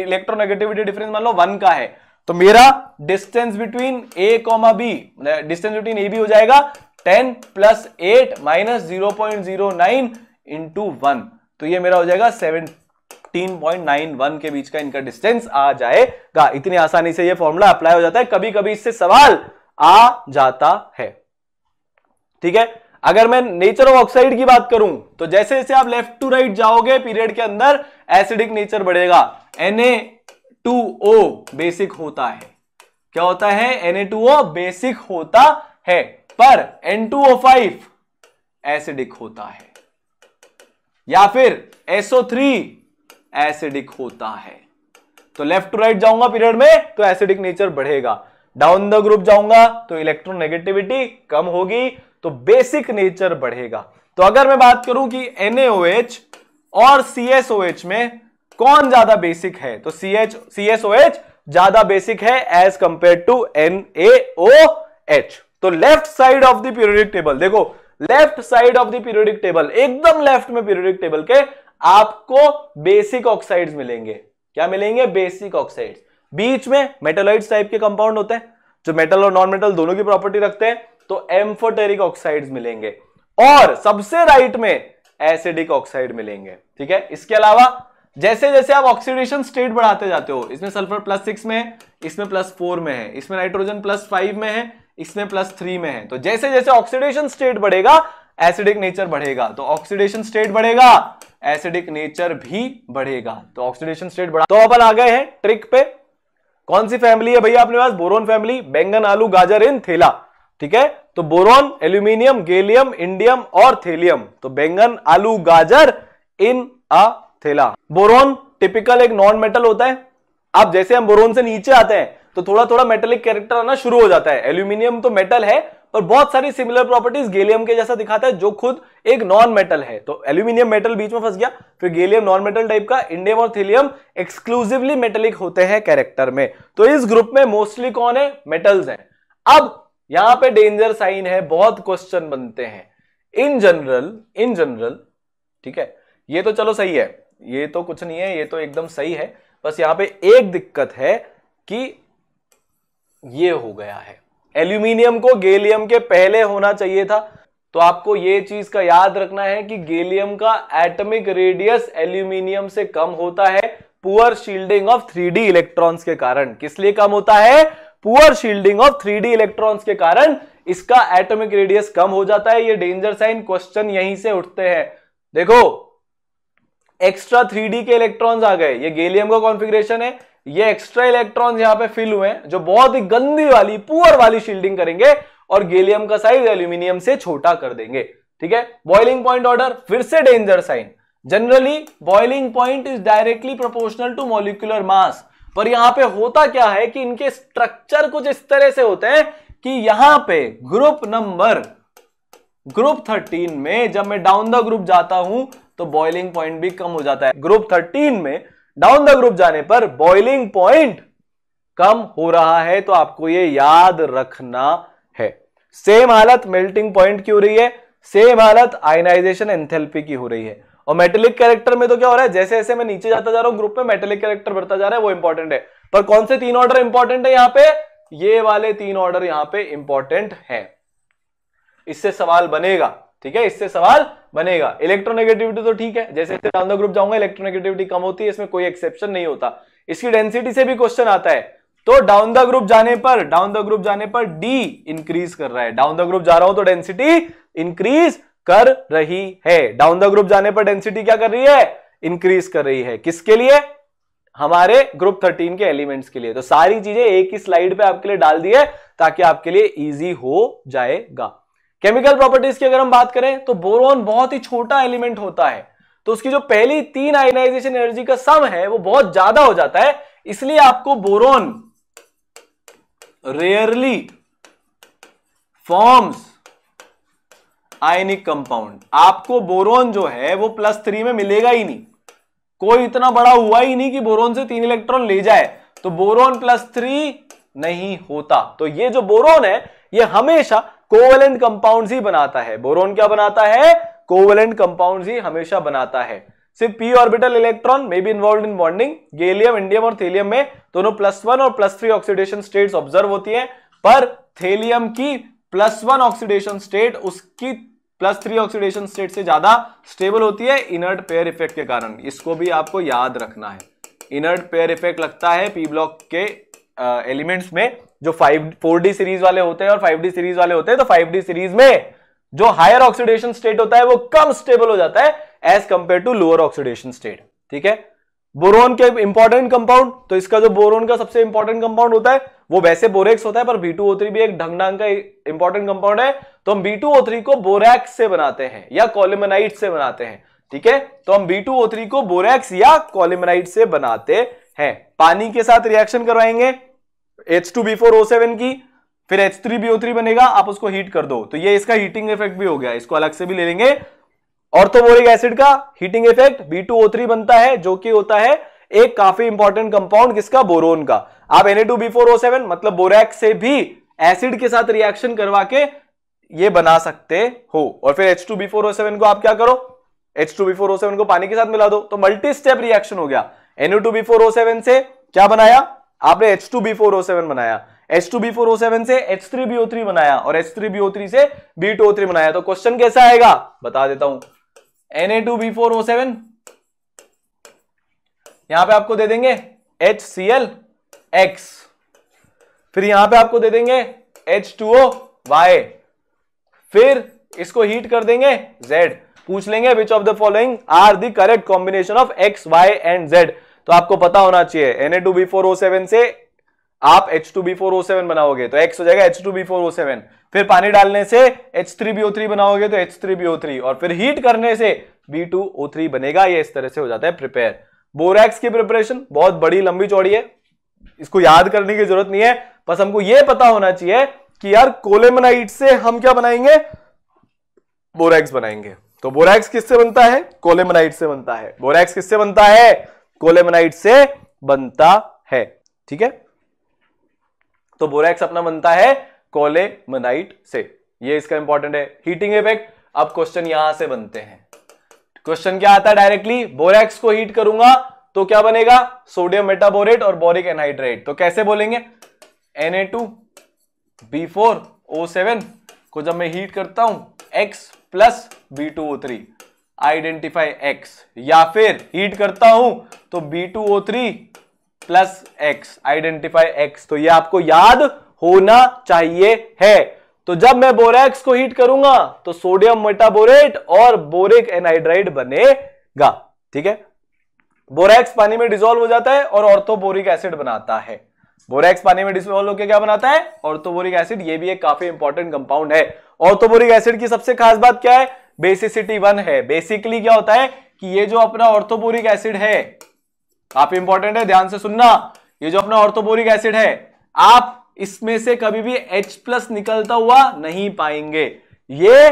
इलेक्ट्रोनेगेटिविटी डिफरेंस मान लो वन का है तो मेरा distance between A comma B distance between A B हो जाएगा ten plus eight minus zero point zero nine into one तो ये मेरा हो जाएगा सेवन 15.91 के बीच का इनका डिस्टेंस आ जाएगा इतनी आसानी से ये फॉर्मूला अप्लाई हो जाता है कभी कभी इससे सवाल आ जाता है ठीक है अगर मैं नेचर ऑफ ऑक्साइड की बात करूं तो जैसे जैसे आप लेफ्ट टू राइट जाओगे पीरियड के अंदर एसिडिक नेचर बढ़ेगा Na2O बेसिक होता है क्या होता है Na2O बेसिक होता है पर N2O5 एसिडिक होता है या फिर SO3 एसिडिक होता है तो लेफ्ट टू राइट जाऊंगा पीरियड में तो एसिडिक नेचर बढ़ेगा डाउन द ग्रुप जाऊंगा तो इलेक्ट्रोनेगेटिविटी कम होगी तो बेसिक नेचर बढ़ेगा तो अगर मैं बात करूं कि NaOH और CSOH में कौन ज्यादा बेसिक है तो सी एच सी ज्यादा बेसिक है as compare to N H तो left side of the periodic table देखो left side of the periodic table एकदम लेफ्ट में पीरियोडिक टेबल के आपको बेसिक ऑक्साइड्स मिलेंगे क्या मिलेंगे बेसिक ऑक्साइड्स बीच में मेटालॉइड्स टाइप के कंपाउंड होते हैं जो मेटल और नॉन मेटल दोनों की प्रॉपर्टी रखते हैं तो एम्फोटेरिक ऑक्साइड्स मिलेंगे और सबसे राइट में एसिडिक ऑक्साइड मिलेंगे ठीक है इसके अलावा जैसे जैसे आप ऑक्सीडेशन स्टेट बढ़ाते जाते हो इसमें सल्फर प्लस सिक्स में है इसमें प्लस फोर में है इसमें नाइट्रोजन प्लस फाइव में है इसमें प्लस थ्री में है तो जैसे जैसे ऑक्सीडेशन स्टेट बढ़ेगा एसिडिक नेचर बढ़ेगा तो ऑक्सीडेशन स्टेट बढ़ेगा एसिडिक नेचर भी बढ़ेगा तो ऑक्सीडेशन स्टेट बढ़ा तो अपन आ गए हैं ट्रिक पे कौन सी फैमिली है भैया अपने पास बोरोन फैमिली बैंगन आलू गाजर इन थेला ठीक है तो बोरोन एल्यूमिनियम गेलियम इंडियम और थेलियम तो बैंगन आलू गाजर इन अ थेला बोरोन टिपिकल एक नॉन मेटल होता है आप जैसे हम बोरोन से नीचे आते हैं तो थोड़ा थोड़ा मेटलिक कैरेक्टर आना शुरू हो जाता है एल्यूमिनियम तो मेटल है पर बहुत सारी सिमिलर प्रॉपर्टीज गेलियम के जैसा दिखाता है जो खुद एक नॉन मेटल है तो एल्यूमिनियम मेटल बीच में फंस गया फिर गेलियम नॉन मेटल टाइप का इंडियम और थीलियम एक्सक्लूसिवली मेटलिक होते हैं कैरेक्टर में तो इस ग्रुप में मोस्टली कौन है मेटल्स हैं अब यहां पे डेंजर साइन है बहुत क्वेश्चन बनते हैं इन जनरल इन जनरल ठीक है ये तो चलो सही है ये तो कुछ नहीं है ये तो एकदम सही है बस यहां पे एक दिक्कत है कि ये हो गया है एल्यूमिनियम को गेलियम के पहले होना चाहिए था तो आपको ये चीज का याद रखना है कि गेलियम का एटमिक रेडियस एल्यूमिनियम से कम होता है poor shielding of three electrons के कारण किस लिए कम होता है poor shielding of three electrons के कारण इसका एटॉमिक रेडियस कम हो जाता है ये डेंजर साइन क्वेश्चन यहीं से उठते हैं देखो एक्स्ट्रा थ्री के इलेक्ट्रॉन्स आ गए ये गेलियम का कॉन्फ़िगरेशन है ये एक्स्ट्रा इलेक्ट्रॉन्स यहां पे फिल हुए हैं जो बहुत ही गंदी वाली पुअर वाली शील्डिंग करेंगे और गेलियम का साइज एल्यूमिनियम से छोटा कर देंगे ठीक है बॉइलिंग पॉइंट ऑर्डर फिर से danger sign generally boiling point is directly proportional to molecular mass पर यहां पे होता क्या है कि इनके स्ट्रक्चर कुछ इस तरह से होते हैं कि यहां पे ग्रुप नंबर ग्रुप 13 में जब मैं डाउन द ग्रुप जाता हूं तो बॉइलिंग पॉइंट भी कम हो जाता है ग्रुप 13 में डाउन द ग्रुप जाने पर बॉइलिंग पॉइंट कम हो रहा है तो आपको यह याद रखना है सेम हालत मेल्टिंग पॉइंट की हो रही है सेम हालत आयनाइजेशन एंथेल्पी की हो रही है और मेटेलिक कैरेक्टर में तो क्या हो रहा है जैसे जैसे मैं नीचे जाता जा रहा हूं ग्रुप में मेटेलिक कैरेक्टर बढ़ता जा रहा है वो इंपॉर्टेंट है पर कौन से तीन ऑर्डर इंपॉर्टेंट है यहां पे ये वाले तीन ऑर्डर यहां पे इंपॉर्टेंट है इससे सवाल बनेगा ठीक है इससे सवाल बनेगा इलेक्ट्रोनेगेटिविटी तो ठीक है जैसे जैसे डाउन द ग्रुप जाऊंगा इलेक्ट्रोनेगेटिविटी कम होती है इसमें कोई एक्सेप्शन नहीं होता इसकी डेंसिटी से भी क्वेश्चन आता है तो डाउन द ग्रुप जाने पर डाउन द ग्रुप जाने पर डी इंक्रीज कर रहा है डाउन द ग्रुप जा रहा हूं तो डेंसिटी इंक्रीज कर रही है डाउन द ग्रुप जाने पर डेंसिटी क्या कर रही है इंक्रीज कर रही है किसके लिए हमारे ग्रुप 13 के एलिमेंट्स के लिए तो सारी चीजें एक ही स्लाइड पे आपके लिए डाल दी है ताकि आपके लिए इजी हो जाएगा केमिकल प्रॉपर्टीज की अगर हम बात करें तो बोरोन बहुत ही छोटा एलिमेंट होता है तो उसकी जो पहली तीन आयनाइजेशन एनर्जी का सम है वो बहुत ज्यादा हो जाता है इसलिए आपको boron rarely forms ionic compound आपको बोरोन जो है वो प्लस थ्री में मिलेगा ही नहीं कोई इतना बड़ा हुआ ही नहीं कि बोरोन से तीन इलेक्ट्रॉन ले जाए तो बोरोन प्लस थ्री नहीं होता तो ये जो बोरोन है ये हमेशा कोवलेंट कंपाउंड ही बनाता है बोरोन क्या बनाता है कोवलेंट कंपाउंड ही हमेशा बनाता है सिर्फ P orbital electron may be involve in bonding gallium indium और थेलियम में दोनों प्लस वन और plus three oxidation state observe होती है पर थेलियम की प्लस वन ऑक्सीडेशन स्टेट उसकी प्लस थ्री ऑक्सीडेशन स्टेट से ज्यादा स्टेबल होती है इनर्ट पेयर इफेक्ट के कारण इसको भी आपको याद रखना है इनर्ट पेयर इफेक्ट लगता है पी ब्लॉक के एलिमेंट्स में जो फाइव फोर डी सीरीज वाले होते हैं और फाइव डी सीरीज वाले होते हैं तो फाइव डी सीरीज में जो हायर ऑक्सीडेशन स्टेट होता है वो कम स्टेबल हो जाता है as compare to lower oxidation state ठीक है बोरोन के इंपॉर्टेंट कंपाउंड तो इसका जो बोरोन का सबसे इंपॉर्टेंट कंपाउंड होता है वो वैसे बोरेक्स होता है पर बी भी एक ढंग का इंपॉर्टेंट कंपाउंड है तो हम बी को बोरेक्स से बनाते हैं या कॉलिमेनाइट से बनाते हैं ठीक है तो हम बी को बोरेक्स या कॉलिमेनाइट से बनाते हैं पानी के साथ रिएक्शन करवाएंगे H two B four O seven की फिर एच थ्री बी बनेगा आप उसको हीट कर दो तो ये इसका हीटिंग इफेक्ट भी हो गया इसको अलग से भी ले लेंगे ऑर्थोबोरिक तो एसिड का heating effect B two O three बनता है जो कि होता है एक काफी इंपॉर्टेंट कंपाउंड किसका बोरोन का आप two B four O seven मतलब बोरेक्स से भी एसिड के साथ रिएक्शन करवा के ये बना सकते हो और फिर H two B four O seven को आप क्या करो H two B four O seven को पानी के साथ मिला दो तो मल्टी स्टेप रिएक्शन हो गया two B four O seven से क्या बनाया आपने H two B four O seven बनाया H two B four O seven से H three B O three बनाया और H three B O three से बी टू ओ थ्री बनाया तो क्वेश्चन कैसा आएगा बता देता हूं N A two B four O seven यहां पर आपको दे देंगे एच सी एल एक्स फिर यहां पे आपको दे देंगे एच टू ओ वाई फिर इसको हीट कर देंगे Z पूछ लेंगे which of the following are the correct combination of X Y and Z तो आपको पता होना चाहिए Na2B4O7 से आप H two B four O seven बनाओगे तो एक्स हो जाएगा H two B four O seven फिर पानी डालने से H three B O three बनाओगे तो H three B O three और फिर हीट करने से बी टू ओ थ्री बनेगा ये इस तरह से हो जाता है प्रिपेयर बोरेक्स की प्रिपरेशन बहुत बड़ी लंबी चौड़ी है इसको याद करने की जरूरत नहीं है बस हमको यह पता होना चाहिए कि यार कोलेमनाइट से हम क्या बनाएंगे बोरेक्स बनाएंगे तो बोरेक्स किससे बनता है कोलेमनाइट से बनता है बोरैक्स किससे बनता है कोलेमनाइट से बनता है ठीक है तो बोरेक्स अपना बनता है कोले मनाइट से ये इसका इंपॉर्टेंट है हीटिंग इफेक्ट अब क्वेश्चन यहां से बनते हैं क्वेश्चन क्या आता है डायरेक्टली बोरेक्स को हीट करूंगा तो क्या बनेगा सोडियम मेटाबोरेट और बोरिक एनहाइड्रेट तो कैसे बोलेंगे N A two B four O seven को जब मैं हीट करता हूं X plus B two O three identify X या फिर हीट करता हूं तो B two O three plus X identify X तो ये आपको याद होना चाहिए है तो जब मैं बोरेक्स को हीट करूंगा तो सोडियम मेटाबोरेट और बोरिक एनहाइड्राइड बनेगा ठीक है बोरेक्स पानी में डिजोल्व हो जाता है और ऑर्थोबोरिक एसिड बनाता है बोरेक्स पानी में डिजोल्व होकर क्या बनाता है ऑर्थोबोरिक एसिड ये भी एक काफी इंपॉर्टेंट कंपाउंड है ऑर्थोबोरिक एसिड की सबसे खास बात क्या है बेसिसिटी वन है बेसिकली क्या होता है कि ये जो अपना ऑर्थोबोरिक एसिड है काफी इंपॉर्टेंट है ध्यान से सुनना ये जो अपना ऑर्थोबोरिक एसिड है आप इसमें से कभी भी H प्लस निकलता हुआ नहीं पाएंगे ये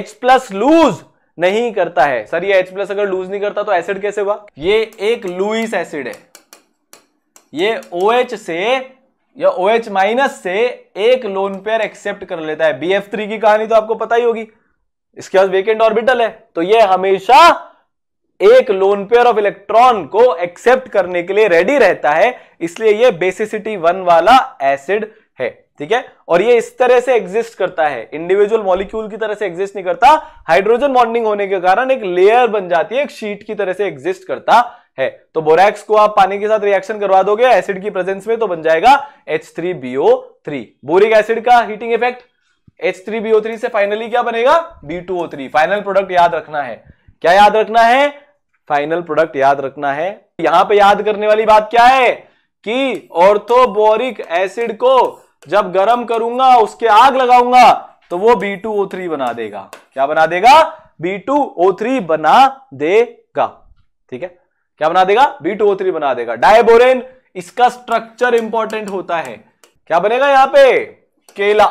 H प्लस लूज नहीं करता है सर ये H प्लस अगर लूज नहीं करता तो एसिड कैसे हुआ ये एक लुइस एसिड है ये OH से या OH माइनस से एक लोन पेयर एक्सेप्ट कर लेता है BF3 की कहानी तो आपको पता ही होगी इसके बाद वेकेंट ऑर्बिटल है तो ये हमेशा एक लोन पेयर ऑफ इलेक्ट्रॉन को एक्सेप्ट करने के लिए रेडी रहता है इसलिए यह बेसिसिटी वन वाला एसिड है ठीक है और ये इस तरह से एग्जिस्ट करता है इंडिविजुअल मॉलिक्यूल की तरह से एग्जिस्ट नहीं करता हाइड्रोजन बॉन्डिंग होने के कारण एक लेयर बन जाती है एक शीट की तरह से एग्जिस्ट करता है तो बोरैक्स को आप पानी के साथ रिएक्शन करवा दोगे एसिड की प्रेजेंस में तो बन जाएगा थ्री बोरिक एसिड का हीटिंग इफेक्ट थ्री से फाइनली क्या बनेगा थ्री फाइनल प्रोडक्ट याद रखना है क्या याद रखना है फाइनल प्रोडक्ट याद रखना है यहां पे याद करने वाली बात क्या है कि ऑर्थोबोरिक एसिड को जब गर्म करूंगा उसके आग लगाऊंगा तो वो B2O3 बना देगा क्या बना देगा B2O3 बना देगा ठीक है क्या बना देगा B2O3 बना देगा डायबोरेन इसका स्ट्रक्चर इंपॉर्टेंट होता है क्या बनेगा यहां पे केला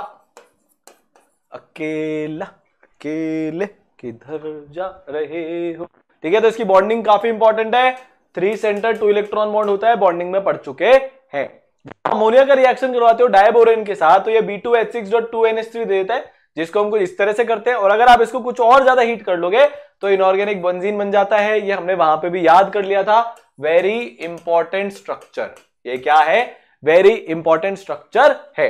अकेला अकेले किधर जा रहे हो ठीक है तो इसकी बॉन्डिंग काफी इंपॉर्टेंट है three centre two electron bond होता है बॉन्डिंग में पड़ चुके हैं अमोनिया का रिएक्शन करवाते हो डायबोरेन के साथ तो ये B two H six dot two N H three देता है जिसको हम कुछ इस तरह से करते हैं और अगर आप इसको कुछ और ज्यादा हीट कर लोगे तो इनऑर्गेनिक बंजीन बन जाता है ये हमने वहां पे भी याद कर लिया था वेरी इंपॉर्टेंट स्ट्रक्चर ये क्या है वेरी इंपॉर्टेंट स्ट्रक्चर है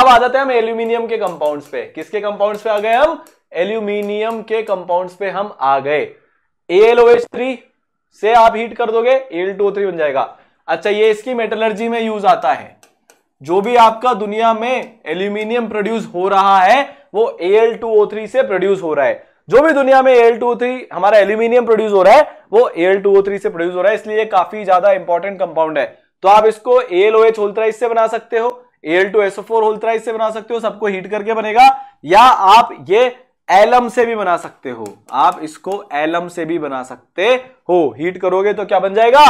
अब आ जाते हैं हम एल्यूमिनियम के कंपाउंड्स पे किसके कंपाउंड्स पे आ गए हम एल्यूमिनियम के कंपाउंड्स पे हम आ गए AlOH3 से आप हीट कर दोगे Al2O3 बन जाएगा अच्छा ये इसकी मेटलर्जी में यूज आता है जो भी आपका दुनिया में एल्यूमिनियम प्रोड्यूस हो रहा है वो Al2O3 से प्रोड्यूस हो रहा है जो भी दुनिया में Al2O3 हमारा एल्यूमिनियम प्रोड्यूस हो रहा है वो Al2O3 से प्रोड्यूस हो रहा है इसलिए काफी ज्यादा इंपॉर्टेंट कंपाउंड है तो आप इसको AlOH होल्थराइज से बना सकते हो Al2SO4 होल्थराइज से बना सकते हो सबको हीट करके बनेगा या आप ये एलम से भी बना सकते हो आप इसको एलम से भी बना सकते हो हीट करोगे तो क्या बन जाएगा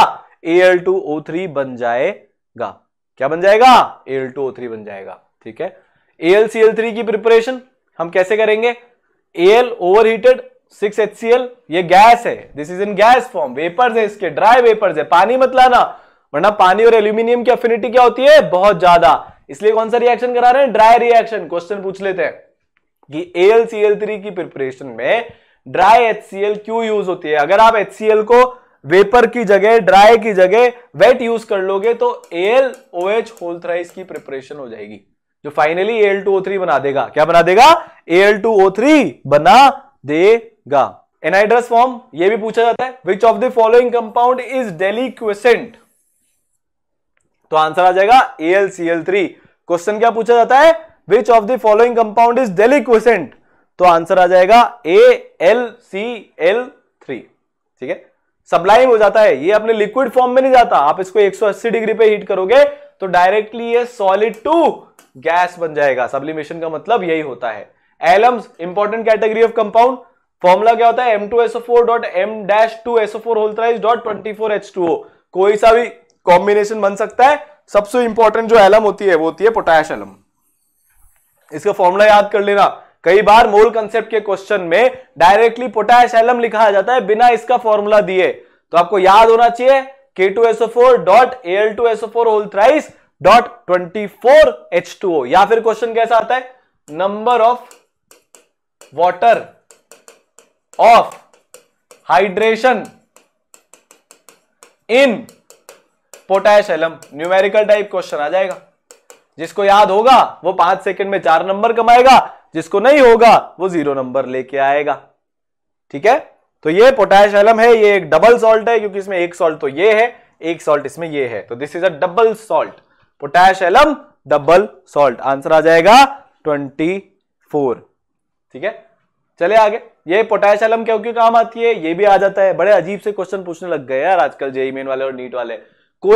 एल टू ओ थ्री बन जाएगा क्या बन जाएगा एल टू ओ थ्री बन जाएगा ठीक है एल सी एल थ्री की प्रिपरेशन हम कैसे करेंगे L over heated six H C L ये गैस है this is in gas form vapours है इसके ड्राई वेपर्स है पानी मत लाना वरना पानी और एल्यूमिनियम की अफिनिटी क्या होती है बहुत ज्यादा इसलिए कौन सा रिएक्शन करा रहे हैं ड्राई रिएक्शन क्वेश्चन पूछ लेते हैं कि AlCl3 की प्रिपरेशन में ड्राई HCl क्यों यूज होती है अगर आप HCl को वेपर की जगह ड्राई की जगह वेट यूज कर लोगे तो एल ओ एच होल्थराइज की प्रिपरेशन हो जाएगी जो finally L two O three बना देगा क्या बना देगा एल टू ओ थ्री बना देगा एनाइड्रस फॉर्म यह भी पूछा जाता है which of the following compound is deliquescent तो आंसर आ जाएगा L C L three question क्या पूछा जाता है which of the following compound is क्वेश्चेंट तो आंसर आ जाएगा A L C L three ठीक है सबलाइम हो जाता है ये अपने लिक्विड फॉर्म में नहीं जाता आप इसको 180 डिग्री पे हीट करोगे तो डायरेक्टली ये सॉलिड टू गैस बन जाएगा सब्लिमेशन का मतलब यही होता है alums important category of compound formula क्या होता है M two SO four dot M dash two SO four whole thrice dot twenty four H two O कोई सा भी कॉम्बिनेशन बन सकता है सबसे इंपॉर्टेंट जो एलम होती है वो होती है पोटैश एलम इसका फॉर्मूला याद कर लेना कई बार मोल कंसेप्ट के क्वेश्चन में डायरेक्टली पोटैश एलम लिखा जाता है बिना इसका फॉर्मूला दिए तो आपको याद होना चाहिए K two SO four dot A L two SO four whole thrice dot twenty four H two O या फिर क्वेश्चन कैसा आता है number of water of hydration in potash alum numerical type question आ जाएगा जिसको याद होगा वो पांच सेकंड में चार नंबर कमाएगा जिसको नहीं होगा वो जीरो नंबर लेके आएगा ठीक है तो ये पोटैश एलम है ये एक डबल सॉल्ट है क्योंकि इसमें एक सॉल्ट तो ये है एक सॉल्ट इसमें ये है तो this is a double salt potash alum double salt answer आ जाएगा ट्वेंटी फोर ठीक है चले आगे ये पोटैश एलम क्यों क्यों काम आती है ये भी आ जाता है बड़े अजीब से क्वेश्चन पूछने लग गए यार आजकल जेई मेन वाले और नीट वाले को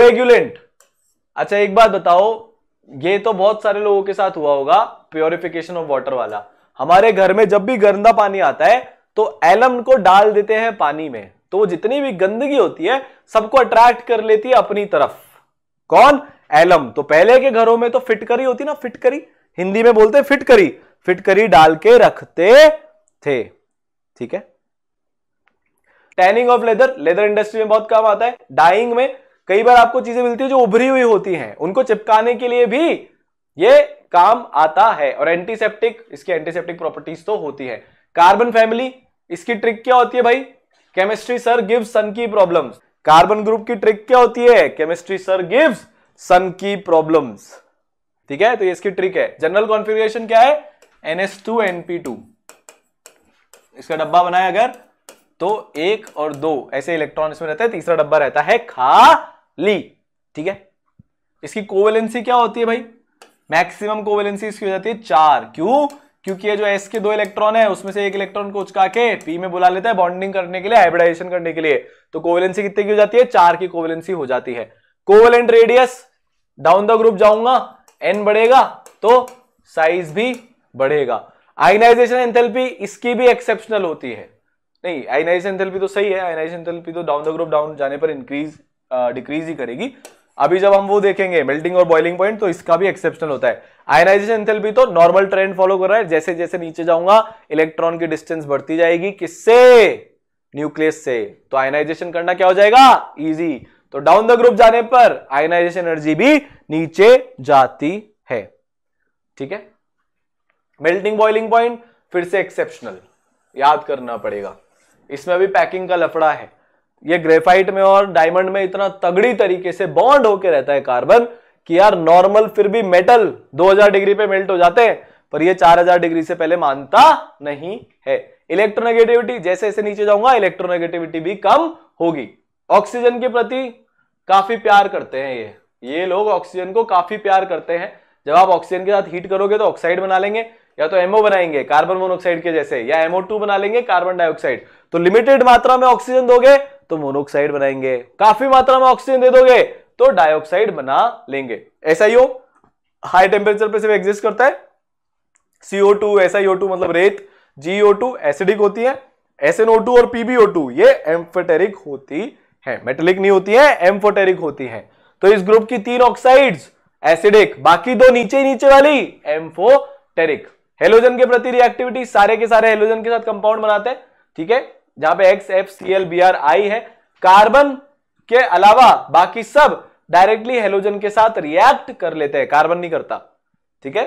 अच्छा एक बात बताओ ये तो बहुत सारे लोगों के साथ हुआ होगा प्योरिफिकेशन ऑफ वाटर वाला हमारे घर में जब भी गंदा पानी आता है तो एलम को डाल देते हैं पानी में तो जितनी भी गंदगी होती है सबको अट्रैक्ट कर लेती है अपनी तरफ कौन एलम तो पहले के घरों में तो फिटकरी होती ना फिटकरी हिंदी में बोलते फिटकरी फिटकरी डाल के रखते थे ठीक है tanning of leather leather industry में बहुत काम आता है डाइंग में कई बार आपको चीजें मिलती है जो उभरी हुई होती हैं उनको चिपकाने के लिए भी ये काम आता है और एंटीसेप्टिक इसकी एंटीसेप्टिक प्रॉपर्टीज तो होती है कार्बन फैमिली इसकी ट्रिक क्या होती है भाई केमिस्ट्री सर गिव्स सन की प्रॉब्लम्स कार्बन ग्रुप की ट्रिक क्या होती है केमिस्ट्री सर गिव्स सन की प्रॉब्लम्स ठीक है तो ये इसकी ट्रिक है जनरल कॉन्फ़िगरेशन क्या है NH2 टू इसका डब्बा बनाया अगर तो एक और दो ऐसे इलेक्ट्रॉन इसमें रहता है तीसरा डब्बा रहता है खा ली ठीक है इसकी कोवेलेंसी क्या होती है भाई मैक्सिमम कोवेलेंसी इसकी हो जाती है चार क्यों क्योंकि ये जो एस के दो इलेक्ट्रॉन है उसमें से एक इलेक्ट्रॉन को उचका के पी में बुला लेता है बॉन्डिंग करने के लिए हाइब्रिडाइजेशन करने के लिए तो कोवेलेंसी कितने की हो जाती है चार की कोवेलेंसी हो जाती है covalent radius down the group जाऊंगा एन बढ़ेगा तो साइज भी बढ़ेगा आइनाइजेशन एंथेल्पी इसकी भी एक्सेप्शनल होती है नहीं आइनाइजेशन एंथेल्पी तो सही है आइनाइजेशन एंथेल्पी तो डाउन द ग्रुप डाउन जाने पर इंक्रीज डिक्रीज ही करेगी अभी जब हम वो देखेंगे मेल्टिंग और बॉइलिंग पॉइंट तो इसका भी एक्सेप्शन होता है आयनाइजेशन एंथैल्पी तो नॉर्मल ट्रेंड फॉलो कर रहा है जैसे जैसे नीचे जाऊंगा इलेक्ट्रॉन की डिस्टेंस बढ़ती जाएगी किससे न्यूक्लियस से तो आयनाइजेशन करना क्या हो जाएगा इजी तो डाउन द ग्रुप जाने पर आयनाइजेशन एनर्जी भी नीचे जाती है ठीक है मेल्टिंग बॉइलिंग पॉइंट फिर से एक्सेप्शनल याद करना पड़ेगा इसमें अभी पैकिंग का लफड़ा है ये ग्रेफाइट में और डायमंड में इतना तगड़ी तरीके से बॉन्ड होके रहता है कार्बन कि यार नॉर्मल फिर भी मेटल 2000 डिग्री पे मेल्ट हो जाते हैं पर ये 4000 डिग्री से पहले मानता नहीं है इलेक्ट्रोनेगेटिविटी जैसे जैसे नीचे जाऊंगा इलेक्ट्रोनेगेटिविटी भी कम होगी ऑक्सीजन के प्रति काफी प्यार करते हैं ये ये लोग ऑक्सीजन को काफी प्यार करते हैं जब आप ऑक्सीजन के साथ हीट करोगे तो ऑक्साइड बना लेंगे या तो एमओ बनाएंगे कार्बन मोनोक्साइड के जैसे या एमओ टू बना लेंगे कार्बन डाइऑक्साइड तो लिमिटेड मात्रा में ऑक्सीजन दोगे तो मोनोक्साइड बनाएंगे काफी मात्रा में ऑक्सीजन दे दोगे तो डाइऑक्साइड बना लेंगे ऐसा ही हो हाई टेम्परेचर पर सिर्फ एग्जिस्ट करता है सीओ टू एसआईओ टू मतलब रेत जीओ टू एसिडिक होती है एस ओ टू और पीबीओ टू ये एम्फोटेरिक होती है मेटेलिक नहीं होती है एम्फोटेरिक होती है तो इस ग्रुप की तीन ऑक्साइड एसिडिक बाकी दो नीचे नीचे वाली एम्फोटेरिक हेलोजन के प्रति रिएक्टिविटी सारे के सारे हेलोजन के साथ कंपाउंड बनाते हैं ठीक है जहां पे X F C L B R I है कार्बन के अलावा बाकी सब डायरेक्टली हेलोजन के साथ रिएक्ट कर लेते हैं कार्बन नहीं करता ठीक है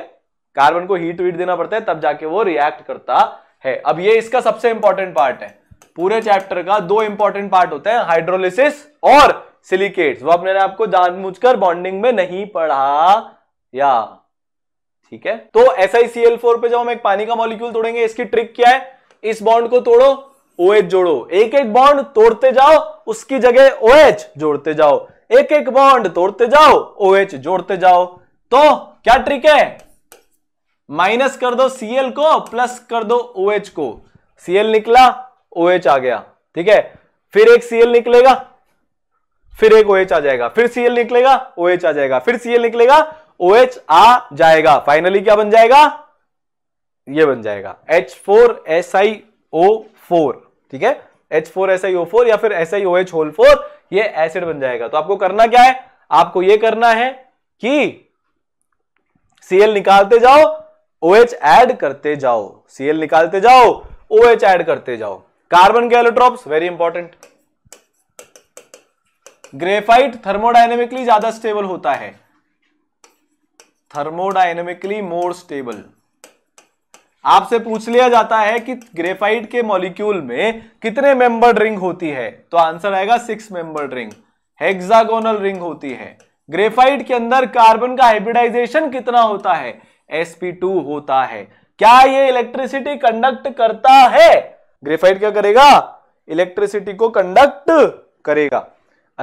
कार्बन को हीट वीट देना पड़ता है तब जाके वो रिएक्ट करता है अब ये इसका सबसे इंपॉर्टेंट पार्ट है पूरे चैप्टर का दो इंपॉर्टेंट पार्ट होते हैं हाइड्रोलिसिस और सिलिकेट्स वो अपने आपको जानबूझकर बॉन्डिंग में नहीं पढ़ा या ठीक है तो S I C L four पे जब हम एक पानी का मॉलिक्यूल तोड़ेंगे इसकी ट्रिक क्या है इस बॉन्ड को तोड़ो OH जोड़ो एक एक बॉन्ड तोड़ते जाओ उसकी जगह OH जोड़ते जाओ एक एक बॉन्ड तोड़ते जाओ OH जोड़ते जाओ तो क्या ट्रिक है माइनस कर दो Cl को प्लस कर दो OH को Cl निकला OH आ गया ठीक है फिर एक Cl निकलेगा फिर एक OH आ जाएगा फिर Cl निकलेगा OH आ जाएगा फिर Cl निकलेगा OH आ जाएगा फाइनली क्या बन जाएगा ये बन जाएगा H4SiO4 ठीक है H four S I O four या फिर S I O H whole four यह एसिड बन जाएगा तो आपको करना क्या है आपको यह करना है कि सीएल निकालते जाओ ओ एच एड करते जाओ सीएल निकालते जाओ ओ एच एड करते जाओ कार्बन के allotropes very important graphite thermodynamically ज्यादा स्टेबल होता है थर्मोडाइनेमिकली मोर स्टेबल आपसे पूछ लिया जाता है कि ग्रेफाइट के मॉलिक्यूल में कितने मेंबर रिंग होती है तो आंसर आएगा six member ring hexagonal ring होती है ग्रेफाइट के अंदर कार्बन का हाइब्रिडाइजेशन कितना होता है sp2 होता है क्या ये इलेक्ट्रिसिटी कंडक्ट करता है ग्रेफाइट क्या करेगा इलेक्ट्रिसिटी को कंडक्ट करेगा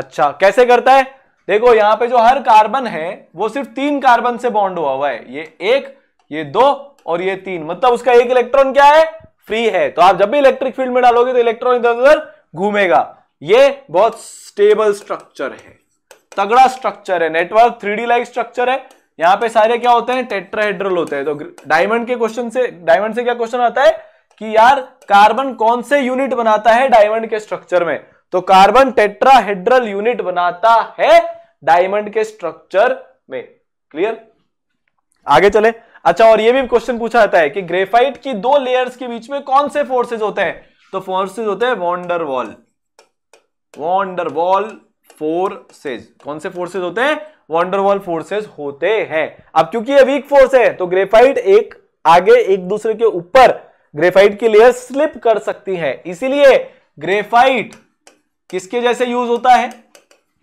अच्छा कैसे करता है देखो यहां पे जो हर कार्बन है वो सिर्फ तीन कार्बन से बॉन्ड हुआ हुआ है ये एक ये दो और ये तीन मतलब उसका एक इलेक्ट्रॉन क्या है फ्री है तो आप जब भी इलेक्ट्रिक फील्ड में डालोगे तो इलेक्ट्रॉन इधर उधर घूमेगा ये बहुत स्टेबल स्ट्रक्चर है तगड़ा स्ट्रक्चर है नेटवर्क थ्री लाइक स्ट्रक्चर है यहाँ पे सारे क्या होते हैं टेट्राहेड्रल होते हैं तो डायमंड के क्वेश्चन से डायमंड से क्या क्वेश्चन आता है कि यार कार्बन कौन से यूनिट बनाता है डायमंड के स्ट्रक्चर में तो कार्बन टेट्राहेड्रल यूनिट बनाता है डायमंड के स्ट्रक्चर में क्लियर आगे चले अच्छा और ये भी क्वेश्चन पूछा जाता है कि ग्रेफाइट की दो लेयर्स के बीच में कौन से फोर्सेज होते हैं तो फोर्सेज होते हैं van der Waals van der Waals forces कौन से फोर्सेज होते हैं वॉन्डर वॉल फोर्सेज होते हैं अब क्योंकि ये वीक फोर्स है तो ग्रेफाइट एक आगे एक दूसरे के ऊपर ग्रेफाइट की लेयर स्लिप कर सकती है इसीलिए ग्रेफाइट किसके जैसे यूज होता है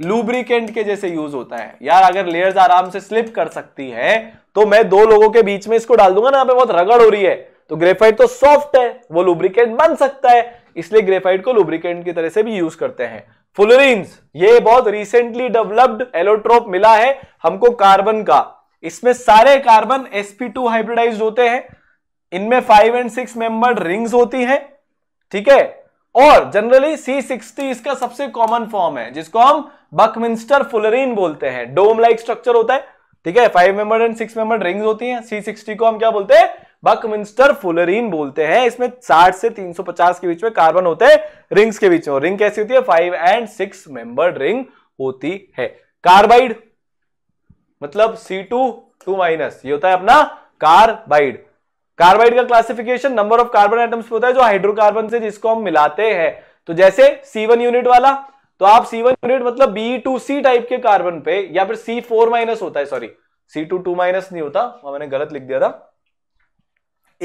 लुब्रिकेंट के जैसे यूज होता है यार अगर लेयर्स आराम से स्लिप कर सकती है तो मैं दो लोगों के बीच में इसको डाल दूंगा ना यहां पे बहुत रगड़ हो रही है तो ग्रेफाइट तो सॉफ्ट है वो लुब्रिकेंट बन सकता है इसलिए ग्रेफाइट को लुब्रिकेंट की तरह से भी यूज करते हैं फुलरिन ये बहुत रिसेंटली डेवलप्ड एलोट्रोप मिला है हमको कार्बन का इसमें सारे कार्बन sp2 हाइब्रिडाइज होते हैं इनमें five and six member rings होती हैं ठीक है और जनरली C60 इसका सबसे कॉमन फॉर्म है जिसको हम बकमिंस्टर फुलरीन बोलते हैं डोम लाइक स्ट्रक्चर होता है ठीक है five member and six member rings होती हैं सी सिक्सटी को हम क्या बोलते हैं बकमिंस्टर फुलरीन बोलते हैं इसमें 60 से 350 के बीच में कार्बन होते हैं रिंग्स के बीच में रिंग कैसी होती है five and six member ring होती है कार्बाइड मतलब सी टू टू माइनस ये होता है अपना कार्बाइड कार्बाइड का classification number of carbon atoms होता है जो हाइड्रोकार्बन से जिसको हम मिलाते हैं तो जैसे सी वन यूनिट वाला तो आप सी वन यूनिट मतलब बी टू सी टाइप के कार्बन पे या फिर सी फोर माइनस होता है sorry C two two minus नहीं होता मैंने गलत लिख दिया था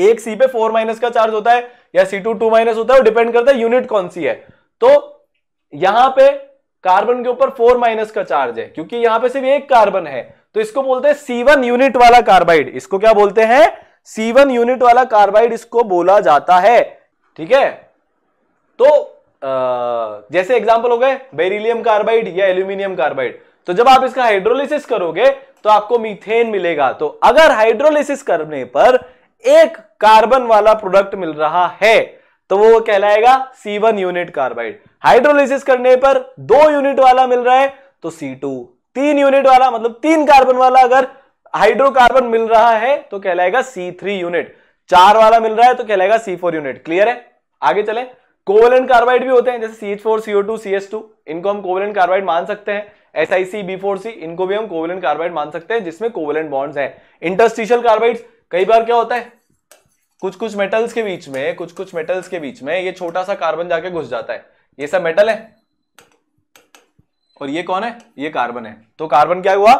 एक सी पे फोर माइनस का चार्ज होता है या सी टू टू माइनस होता है डिपेंड करता है यूनिट कौन सी है तो यहां पे कार्बन के ऊपर फोर माइनस का चार्ज है क्योंकि यहां पे सिर्फ एक कार्बन है तो इसको बोलते हैं सी यूनिट वाला कार्बाइड इसको क्या बोलते हैं सी यूनिट वाला कार्बाइड इसको बोला जाता है ठीक है तो जैसे एग्जाम्पल हो गए बेरिलियम कार्बाइड या एल्यूमिनियम कार्बाइड तो जब आप इसका हाइड्रोलिसिस करोगे तो आपको मीथेन मिलेगा तो अगर हाइड्रोलिसिस करने पर एक कार्बन वाला प्रोडक्ट मिल रहा है तो वो कहलाएगा C1 यूनिट कार्बाइड हाइड्रोलिसिस करने पर दो यूनिट वाला मिल रहा है तो C2 तीन यूनिट वाला मतलब तीन कार्बन वाला अगर हाइड्रोकार्बन मिल रहा है तो कहलाएगा C3 यूनिट चार वाला मिल रहा है तो कहलाएगा C4 यूनिट क्लियर है आगे चले कोवलन कार्बाइड भी होते हैं जैसे C H four CO two C S two इनको हम कोवलन कार्बाइड मान सकते हैं S I C B four C इनको भी हम कोवलन कार्बाइड मान सकते हैं जिसमें कोवलन बॉन्ड्स हैं इंटरस्टिशियल कार्बाइड्स कई बार क्या होता है कुछ कुछ मेटल्स के बीच में कुछ कुछ मेटल्स के बीच में ये छोटा सा कार्बन जाके घुस जाता है ये सब मेटल है और ये कौन है ये कार्बन है तो कार्बन क्या हुआ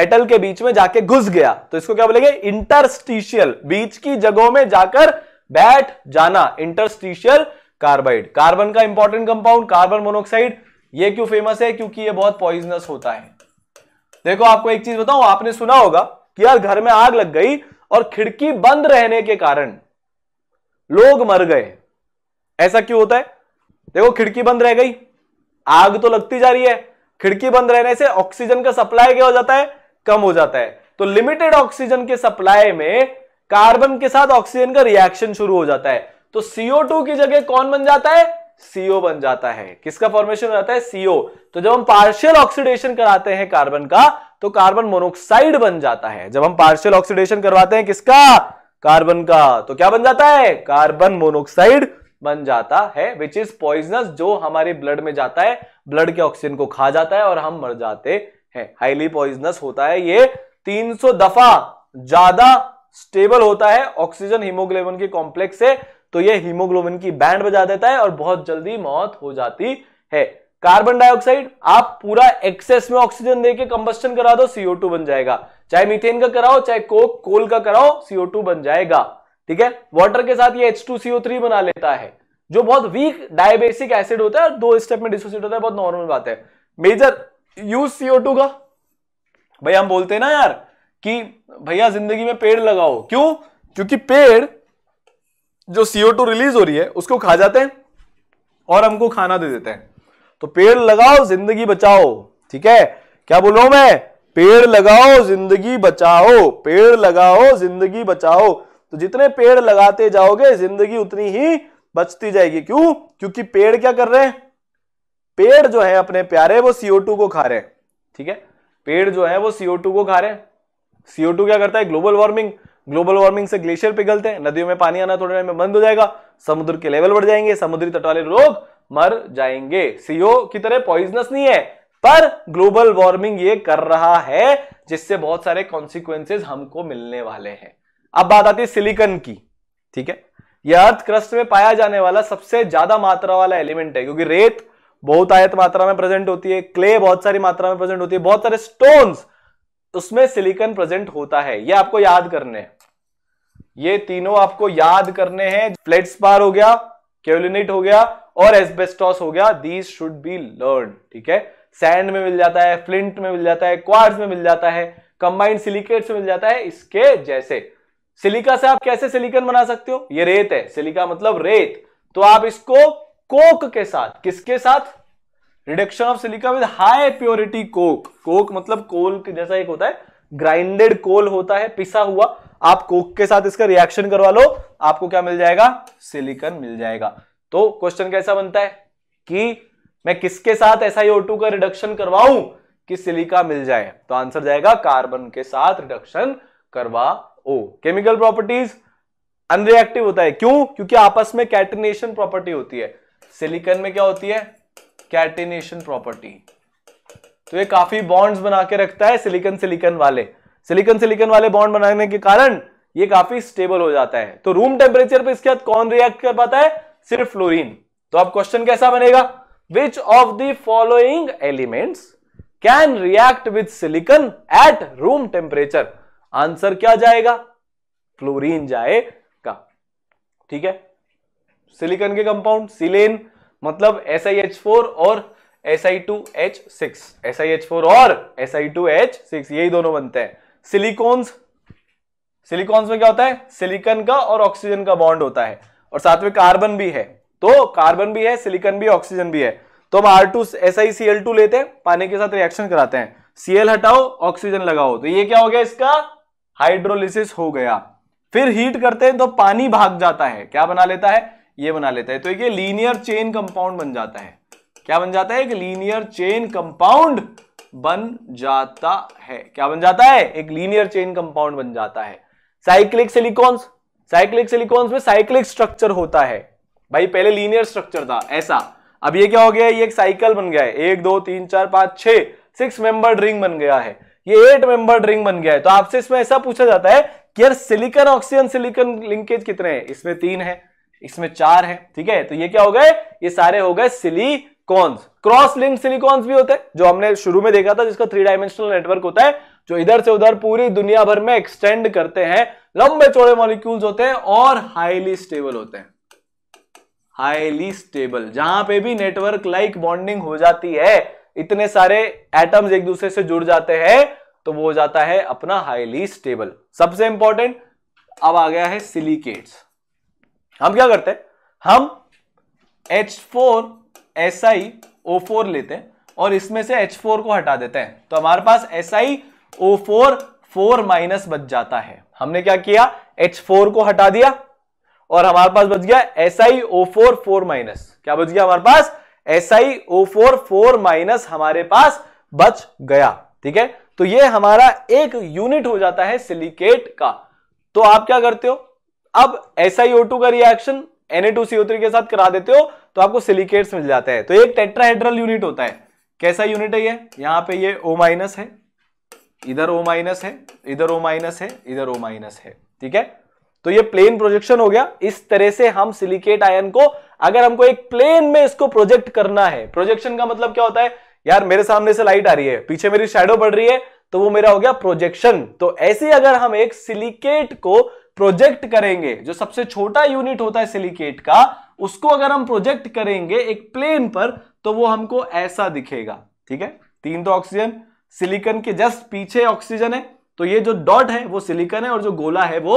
मेटल के बीच में जाके घुस गया तो इसको क्या बोलेंगे इंटरस्टिशियल बीच की जगहों में जाकर बैठ जाना इंटरस्टिशियल कार्बाइड कार्बन का इंपॉर्टेंट कंपाउंड कार्बन मोनोक्साइड ये क्यों फेमस है क्योंकि ये बहुत पॉइजनस होता है देखो आपको एक चीज बताऊं आपने सुना होगा कि यार घर में आग लग गई और खिड़की बंद रहने के कारण लोग मर गए ऐसा क्यों होता है देखो खिड़की बंद रह गई आग तो लगती जा रही है खिड़की बंद रहने से ऑक्सीजन का सप्लाई क्या हो जाता है कम हो जाता है तो लिमिटेड ऑक्सीजन के सप्लाई में कार्बन के साथ ऑक्सीजन का रिएक्शन शुरू हो जाता है तो CO2 की जगह कौन बन जाता है CO बन जाता है किसका फॉर्मेशन हो जाता है CO तो जब हम पार्शियल ऑक्सीडेशन कराते हैं कार्बन का तो कार्बन मोनोक्साइड बन जाता है जब हम पार्शियल ऑक्सीडेशन करवाते हैं किसका कार्बन का तो क्या बन जाता है कार्बन मोनोक्साइड बन जाता है विच इज पॉइजनस जो हमारे ब्लड में जाता है ब्लड के ऑक्सीजन को खा जाता है और हम मर जाते हैं हाईली पॉइजनस होता है ये 300 दफा ज्यादा स्टेबल होता है ऑक्सीजन हीमोग्लोबिन के कॉम्प्लेक्स से तो यह हीमोग्लोबिन की बैंड बजा देता है और बहुत जल्दी मौत हो जाती है कार्बन डाइऑक्साइड आप पूरा एक्सेस में ऑक्सीजन देके कंबस्टन करा दो सीओ बन जाएगा चाहे मीथेन का कराओ चाहे कोक कोल का कराओ सीओ बन जाएगा ठीक है वाटर के साथ ये एच बना लेता है जो बहुत वीक डायबेसिक एसिड होता है और दो स्टेप में डिसोसिएट होता है बहुत नॉर्मल बात है मेजर यूज सीओ टू का भाई हम बोलते हैं ना यार कि भैया जिंदगी में पेड़ लगाओ क्यों क्योंकि पेड़ जो सीओ टू रिलीज हो रही है उसको खा जाते हैं और हमको खाना दे देते हैं तो पेड़ लगाओ जिंदगी बचाओ ठीक है क्या बोल रहा हूं मैं पेड़ लगाओ जिंदगी बचाओ पेड़ लगाओ जिंदगी बचाओ तो जितने पेड़ लगाते जाओगे जिंदगी उतनी ही बचती जाएगी क्यों क्योंकि पेड़ क्या कर रहे हैं पेड़ जो है अपने प्यारे वो सीओ टू को खा रहे हैं ठीक है पेड़ जो है वो सीओ टू को खा रहे हैं सीओ टू क्या करता है ग्लोबल वार्मिंग ग्लोबल वार्मिंग से ग्लेशियर पिघलते हैं नदियों में पानी आना थोड़े में बंद हो जाएगा समुद्र के लेवल बढ़ जाएंगे समुद्री तट वाले लोग मर जाएंगे सीओ की तरह पॉइजनस नहीं है पर ग्लोबल वार्मिंग ये कर रहा है जिससे बहुत सारे कॉन्सिक्वेंसेज हमको मिलने वाले हैं अब बात आती है सिलिकन की ठीक है यह अर्थ क्रस्ट में पाया जाने वाला सबसे ज्यादा मात्रा वाला एलिमेंट है क्योंकि रेत बहुत आयत मात्रा में प्रेजेंट होती है क्ले बहुत सारी मात्रा में प्रेजेंट होती है बहुत सारे स्टोन्स उसमें सिलिकन प्रेजेंट होता है ये आपको याद करने है ये तीनों आपको याद करने हैं फ्लेट स्पार हो गया केवलिनिट हो गया और एस्बेस्टॉस हो गया दीज शुड बी लर्न ठीक है सैंड में मिल जाता है फ्लिंट में मिल जाता है क्वार्स में मिल जाता है कंबाइंड सिलिकेट से मिल जाता है इसके जैसे सिलिका से आप कैसे सिलिकन बना सकते हो ये रेत है सिलिका मतलब रेत तो आप इसको कोक के साथ किसके साथ reduction of silica with high purity coke coke मतलब कोल जैसा एक होता है ग्राइंडेड कोल होता है पिसा हुआ आप कोक के साथ इसका रिएक्शन करवा लो आपको क्या मिल जाएगा सिलिकन मिल जाएगा तो क्वेश्चन कैसा बनता है कि मैं किसके साथ SiO2 का रिडक्शन करवाऊं कि सिलिका मिल जाए तो आंसर जाएगा कार्बन के साथ रिडक्शन करवाओ केमिकल प्रॉपर्टीज अनरिएक्टिव होता है क्यों क्योंकि आपस में कैटिनेशन प्रॉपर्टी होती है सिलिकन में क्या होती है कैटिनेशन प्रॉपर्टी तो ये काफी बॉन्ड्स बना के रखता है सिलिकन सिलिकन वाले सिलिकन सिलिकन वाले बॉन्ड बनाने के कारण ये काफी स्टेबल हो जाता है तो रूम टेम्परेचर पे इसके बाद कौन रिएक्ट कर पाता है सिर्फ फ्लोरीन तो अब क्वेश्चन कैसा बनेगा which of the following elements can react with silicon at room temperature answer क्या जाएगा फ्लोरीन जाएगा ठीक है सिलिकन के कंपाउंड सिलेन मतलब एस आई एच फोर और S I two H six S I H four और S I two H six यही दोनों बनते हैं सिलिकॉन्स सिलिकॉन्स में क्या होता है सिलिकन का और ऑक्सीजन का बॉन्ड होता है और साथ में कार्बन भी है तो कार्बन भी है सिलिकन भी ऑक्सीजन भी है तो हम R two S I C L two लेते हैं पानी के साथ रिएक्शन कराते हैं सीएल हटाओ ऑक्सीजन लगाओ तो ये क्या हो गया इसका हाइड्रोलिसिस हो गया फिर हीट करते हैं तो पानी भाग जाता है क्या बना लेता है ये बना लेता है तो ये लीनियर चेन कंपाउंड बन जाता है क्या बन जाता है एक लीनियर चेन कंपाउंड बन जाता है क्या बन जाता है एक लीनियर चेन कंपाउंड बन जाता है साइक्लिक सिलिकॉन्स साइक्लिक सिलिकॉन्स में साइक्लिक स्ट्रक्चर होता है भाई पहले लीनियर स्ट्रक्चर था ऐसा अब ये क्या हो गया ये एक साइकिल बन गया है एक दो तीन चार पांच छह सिक्स मेंबर रिंग बन गया है ये एट मेंबर रिंग बन गया है तो आपसे इसमें ऐसा पूछा जाता है कि यार सिलिकन ऑक्सीजन सिलिकन लिंकेज कितने हैं इसमें तीन है इसमें चार है ठीक है तो ये क्या हो गए ये सारे हो गए सिली सिलिकॉन्स क्रॉस लिंक सिलिकॉन्स भी होते हैं जो हमने शुरू में देखा था जिसका थ्री डायमेंशनल नेटवर्क होता है जो इधर से उधर पूरी दुनिया भर में एक्सटेंड करते हैं लंबे चौड़े मॉलिक्यूल्स होते हैं और हाईली स्टेबल होते हैं हाईली स्टेबल जहां पे भी नेटवर्क लाइक बॉन्डिंग हो जाती है इतने सारे एटम्स एक दूसरे से जुड़ जाते हैं तो वो हो जाता है अपना हाईली स्टेबल सबसे इंपॉर्टेंट अब आ गया है सिलिकेट्स हम क्या करते हैं हम H4 S I O four लेते हैं और इसमें से एच फोर को हटा देते हैं तो हमारे पास S I O four four minus बच जाता है हमने क्या किया एच फोर को हटा दिया और हमारे पास बच गया S I O four four minus क्या बच गया हमारे पास S I O four four minus हमारे पास बच गया ठीक है तो ये हमारा एक यूनिट हो जाता है सिलिकेट का तो आप क्या करते हो अब एस आई ओ टू का reaction N A two three के साथ करा देते हो तो आपको सिलिकेट्स मिल जाते हैं तो एक टेट्राहेड्रल यूनिट होता है कैसा यूनिट है ये यहाँ पे ये ओ माइनस है इधर ओ माइनस है इधर ओ माइनस है इधर ओ माइनस है ठीक है तो ये प्लेन प्रोजेक्शन हो गया इस तरह से हम सिलिकेट आयन को अगर हमको एक प्लेन में इसको प्रोजेक्ट करना है प्रोजेक्शन का मतलब क्या होता है यार मेरे सामने से लाइट आ रही है पीछे मेरी शेडो पड़ रही है तो वो मेरा हो गया प्रोजेक्शन तो ऐसे अगर हम एक सिलिकेट को प्रोजेक्ट करेंगे जो सबसे छोटा यूनिट होता है सिलिकेट का उसको अगर हम प्रोजेक्ट करेंगे एक प्लेन पर तो वो हमको ऐसा दिखेगा ठीक है तीन तो ऑक्सीजन सिलिकन के जस्ट पीछे ऑक्सीजन है तो ये जो डॉट है वो सिलिकन है और जो गोला है वो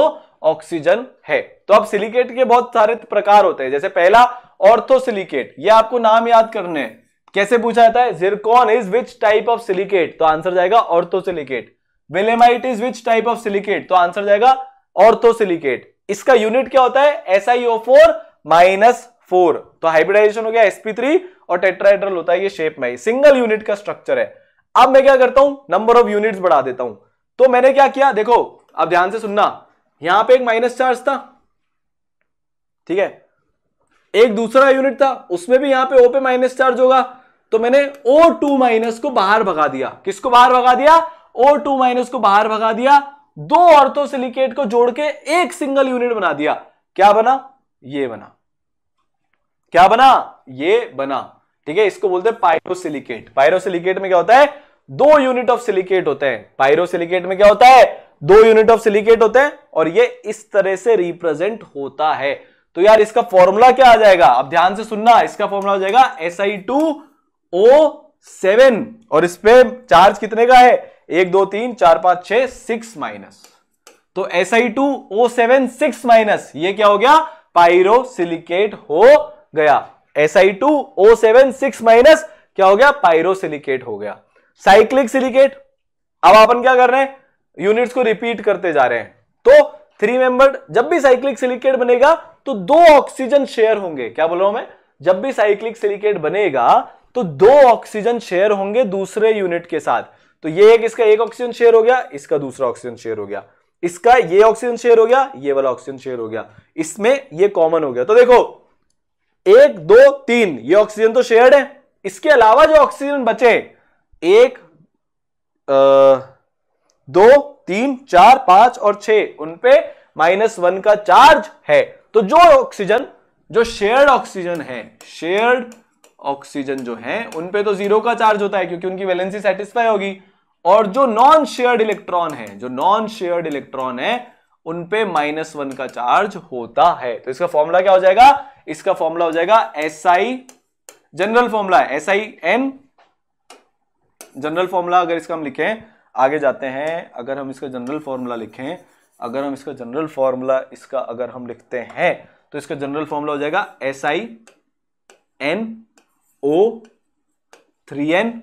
ऑक्सीजन है तो अब सिलिकेट के बहुत सारे प्रकार होते हैं जैसे पहला ऑर्थोसिलिकेट ये आपको नाम याद करने हैं कैसे पूछा जाता है zircon is which type of silicate तो आंसर जाएगा orthosilicate willemite is which type of silicate तो आंसर जाएगा ऑर्थोसिलिकेट इसका यूनिट क्या होता है S I O four minus four तो हाइब्रिडाइजेशन हो गया sp3 और टेट्राइड्रल होता है ये शेप में सिंगल यूनिट का स्ट्रक्चर है अब मैं क्या करता हूं नंबर ऑफ यूनिट्स बढ़ा देता हूं तो मैंने क्या किया देखो अब ध्यान से सुनना यहां पे एक माइनस चार्ज था ठीक है एक दूसरा यूनिट था उसमें भी यहां पे ओ पे माइनस चार्ज होगा तो मैंने ओ टू माइनस को बाहर भगा दिया किसको बाहर भगा दिया ओ टू माइनस को बाहर भगा दिया दो ऑर्थो सिलिकेट को जोड़ के एक सिंगल यूनिट बना दिया क्या बना ये बना क्या बना ये बना ठीक है इसको बोलते हैं पायरोसिलिकेट पायरोसिलिकेट में क्या होता है दो यूनिट ऑफ सिलिकेट होते हैं पायरोसिलिकेट में क्या होता है दो यूनिट ऑफ सिलिकेट होते हैं और ये इस तरह से रिप्रेजेंट होता है तो यार इसका फॉर्मूला क्या आ जाएगा अब ध्यान से सुनना इसका फॉर्मूला हो जाएगा S I two O seven और इस पे चार्ज कितने का है एक दो तीन चार पांच छह सिक्स माइनस तो S I two O seven six minus ये क्या हो गया पायरोसिलिकेट हो गया सिक्स माइनस क्या हो गया पायरोसिलिकेट हो गया साइक्लिक सिलिकेट अब अपन क्या कर रहे हैं यूनिट्स को रिपीट करते जा रहे हैं तो थ्री मेंबर जब भी साइक्लिक सिलिकेट बनेगा तो दो ऑक्सीजन शेयर होंगे क्या बोल रहा हूं मैं जब भी साइक्लिक सिलिकेट बनेगा तो दो ऑक्सीजन शेयर होंगे दूसरे यूनिट के साथ तो ये एक इसका एक ऑक्सीजन शेयर हो गया इसका दूसरा ऑक्सीजन शेयर हो गया इसका ये ऑक्सीजन शेयर हो गया ये वाला ऑक्सीजन शेयर हो गया इसमें ये कॉमन हो गया तो देखो एक दो तीन ये ऑक्सीजन तो शेयर्ड है इसके अलावा जो ऑक्सीजन बचे एक आ, दो तीन चार पांच और छ उनपे माइनस वन का चार्ज है तो जो ऑक्सीजन जो शेयर्ड ऑक्सीजन है शेयर्ड ऑक्सीजन जो है उनपे तो जीरो का चार्ज होता है क्योंकि उनकी वैलेंसी सेटिस्फाई होगी और जो नॉन शेयर्ड इलेक्ट्रॉन है जो नॉन शेयर्ड इलेक्ट्रॉन है उनपे माइनस वन का चार्ज होता है तो इसका फॉर्मूला क्या हो जाएगा इसका फॉर्मूला हो जाएगा S I general formula S I N general formula अगर इसका हम लिखें आगे जाते हैं अगर हम इसका जनरल फॉर्मूला लिखें अगर हम इसका जनरल फॉर्मूला इसका अगर हम लिखते हैं तो इसका जनरल फॉर्मूला हो जाएगा S I N O three N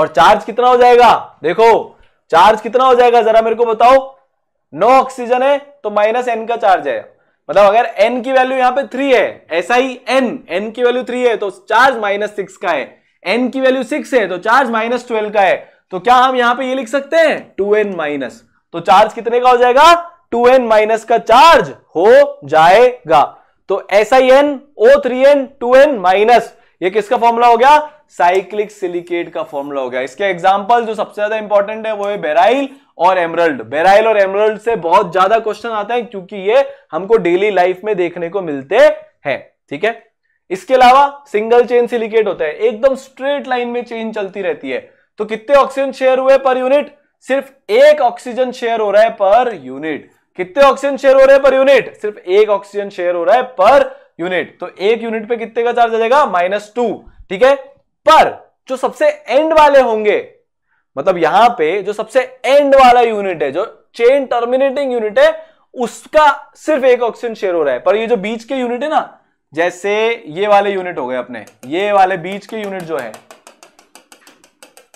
और चार्ज कितना हो जाएगा देखो चार्ज कितना हो जाएगा जरा मेरे को बताओ नो ऑक्सीजन है तो माइनस एन का चार्ज है मतलब अगर एन की वैल्यू यहां पे थ्री है ऐसा ही एन एन की वैल्यू थ्री है तो चार्ज माइनस सिक्स का है एन की वैल्यू सिक्स है तो चार्ज माइनस ट्वेल्व का है तो क्या हम यहां पे ये लिख सकते हैं टू एन माइनस तो चार्ज कितने का हो जाएगा टू एन माइनस का चार्ज हो जाएगा तो S I N O three N two N minus ये किसका फॉर्मूला हो गया साइक्लिक सिलिकेट का फॉर्मूला हो गया इसके एग्जाम्पल जो सबसे ज्यादा इंपॉर्टेंट है वो है बेराइल और एमरल्ड बेराइल और एमरल्ड से बहुत ज्यादा क्वेश्चन आता है क्योंकि ये हमको डेली लाइफ में देखने को मिलते हैं ठीक है इसके अलावा सिंगल चेन सिलिकेट होता है एकदम स्ट्रेट लाइन में चेन चलती रहती है तो कितने ऑक्सीजन शेयर हुए पर यूनिट सिर्फ एक ऑक्सीजन शेयर हो रहा है पर यूनिट कितने ऑक्सीजन शेयर हो रहे हैं पर यूनिट सिर्फ एक ऑक्सीजन शेयर हो रहा है पर यूनिट तो एक यूनिट पे कितने का चार्ज आ जाएगा माइनस टू ठीक है पर जो सबसे एंड वाले होंगे मतलब यहां पे जो सबसे एंड वाला यूनिट है जो चेन टर्मिनेटिंग यूनिट है उसका सिर्फ एक ऑक्सीजन शेयर हो रहा है पर ये जो बीच के यूनिट है ना जैसे ये वाले यूनिट हो गए अपने ये वाले बीच के यूनिट जो है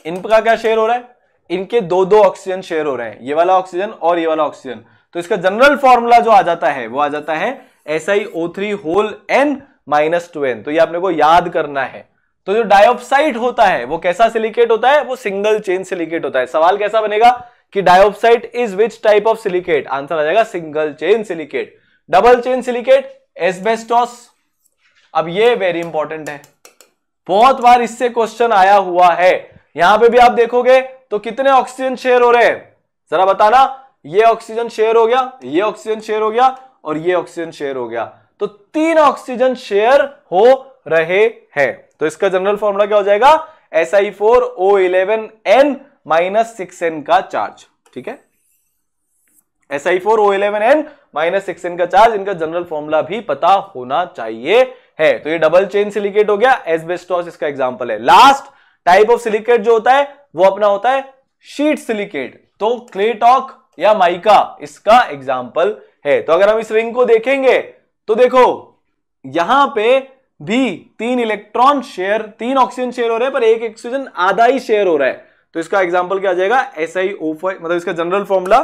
इनका क्या शेयर हो रहा है इनके दो दो ऑक्सीजन शेयर हो रहे हैं ये वाला ऑक्सीजन और ये वाला ऑक्सीजन तो इसका जनरल फॉर्मूला जो आ जाता है वो आ जाता है S I O three whole N minus two N तो ये आपने को याद करना है तो जो डायऑक्साइड होता है वो कैसा सिलिकेट होता है वो सिंगल चेन सिलिकेट होता है सवाल कैसा बनेगा कि dioxide is which type of silicate answer आ जाएगा single chain silicate double chain silicate asbestos अब ये वेरी इंपॉर्टेंट है बहुत बार इससे क्वेश्चन आया हुआ है यहां पे भी आप देखोगे तो कितने ऑक्सीजन शेयर हो रहे हैं जरा बताना ये ऑक्सीजन शेयर हो गया ये ऑक्सीजन शेयर हो गया और ये ऑक्सीजन शेयर हो गया तो तीन ऑक्सीजन शेयर हो रहे हैं तो इसका जनरल फॉर्मूला क्या हो जाएगा S I four O eleven N minus six N का चार्ज ठीक है S I four O eleven N minus six N का चार्ज इनका जनरल फॉर्मूला भी पता होना चाहिए है तो ये डबल चेन सिलिकेट हो गया एसबेस्टॉस इसका एग्जाम्पल है लास्ट टाइप ऑफ सिलिकेट जो होता है वो अपना होता है शीट सिलिकेट तो क्लेटॉक या माइका इसका एग्जाम्पल है तो अगर हम इस रिंग को देखेंगे तो देखो यहां पे भी तीन इलेक्ट्रॉन शेयर तीन ऑक्सीजन शेयर हो रहे हैं पर एक ऑक्सीजन आधा ही शेयर हो रहा है तो इसका एग्जाम्पल क्या जाएगा एस आई ओ फाइव मतलब इसका जनरल फॉर्मूला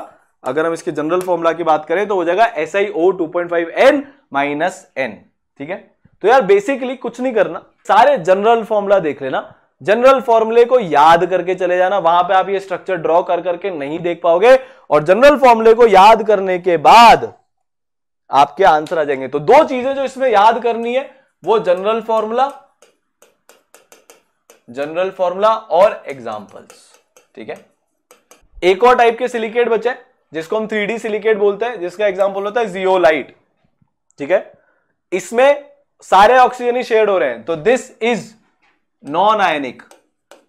अगर हम इसके जनरल फॉर्मूला की बात करें तो हो जाएगा S I O two point five N minus N ठीक है तो यार बेसिकली कुछ नहीं करना सारे जनरल फॉर्मूला देख लेना जनरल फॉर्मूले को याद करके चले जाना वहां पे आप ये स्ट्रक्चर ड्रॉ कर करके नहीं देख पाओगे और जनरल फॉर्मूले को याद करने के बाद आपके आंसर आ जाएंगे तो दो चीजें जो इसमें याद करनी है वो जनरल फॉर्मूला जनरल फॉर्मूला और एग्जाम्पल्स ठीक है एक और टाइप के सिलिकेट बचे जिसको हम थ्री डी सिलिकेट बोलते हैं जिसका एग्जाम्पल होता है जियोलाइट ठीक है इसमें सारे ऑक्सीजन ही शेड हो रहे हैं तो this is non ionic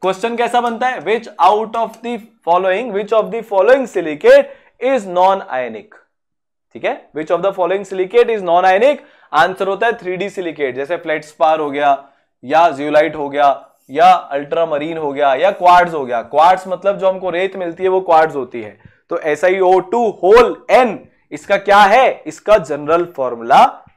question कैसा बनता है which out of the following which of the following silicate is non ionic ठीक है which of the following silicate is non ionic answer होता है थ्री सिलिकेट जैसे फ्लैट स्पार हो गया या जियोलाइट हो गया या अल्ट्रामरीन हो गया या क्वार्ट्स हो गया क्वार्ट्स मतलब जो हमको रेत मिलती है वो क्वार्ट्स होती है तो S I O two whole N इसका क्या है इसका जनरल फॉर्मूला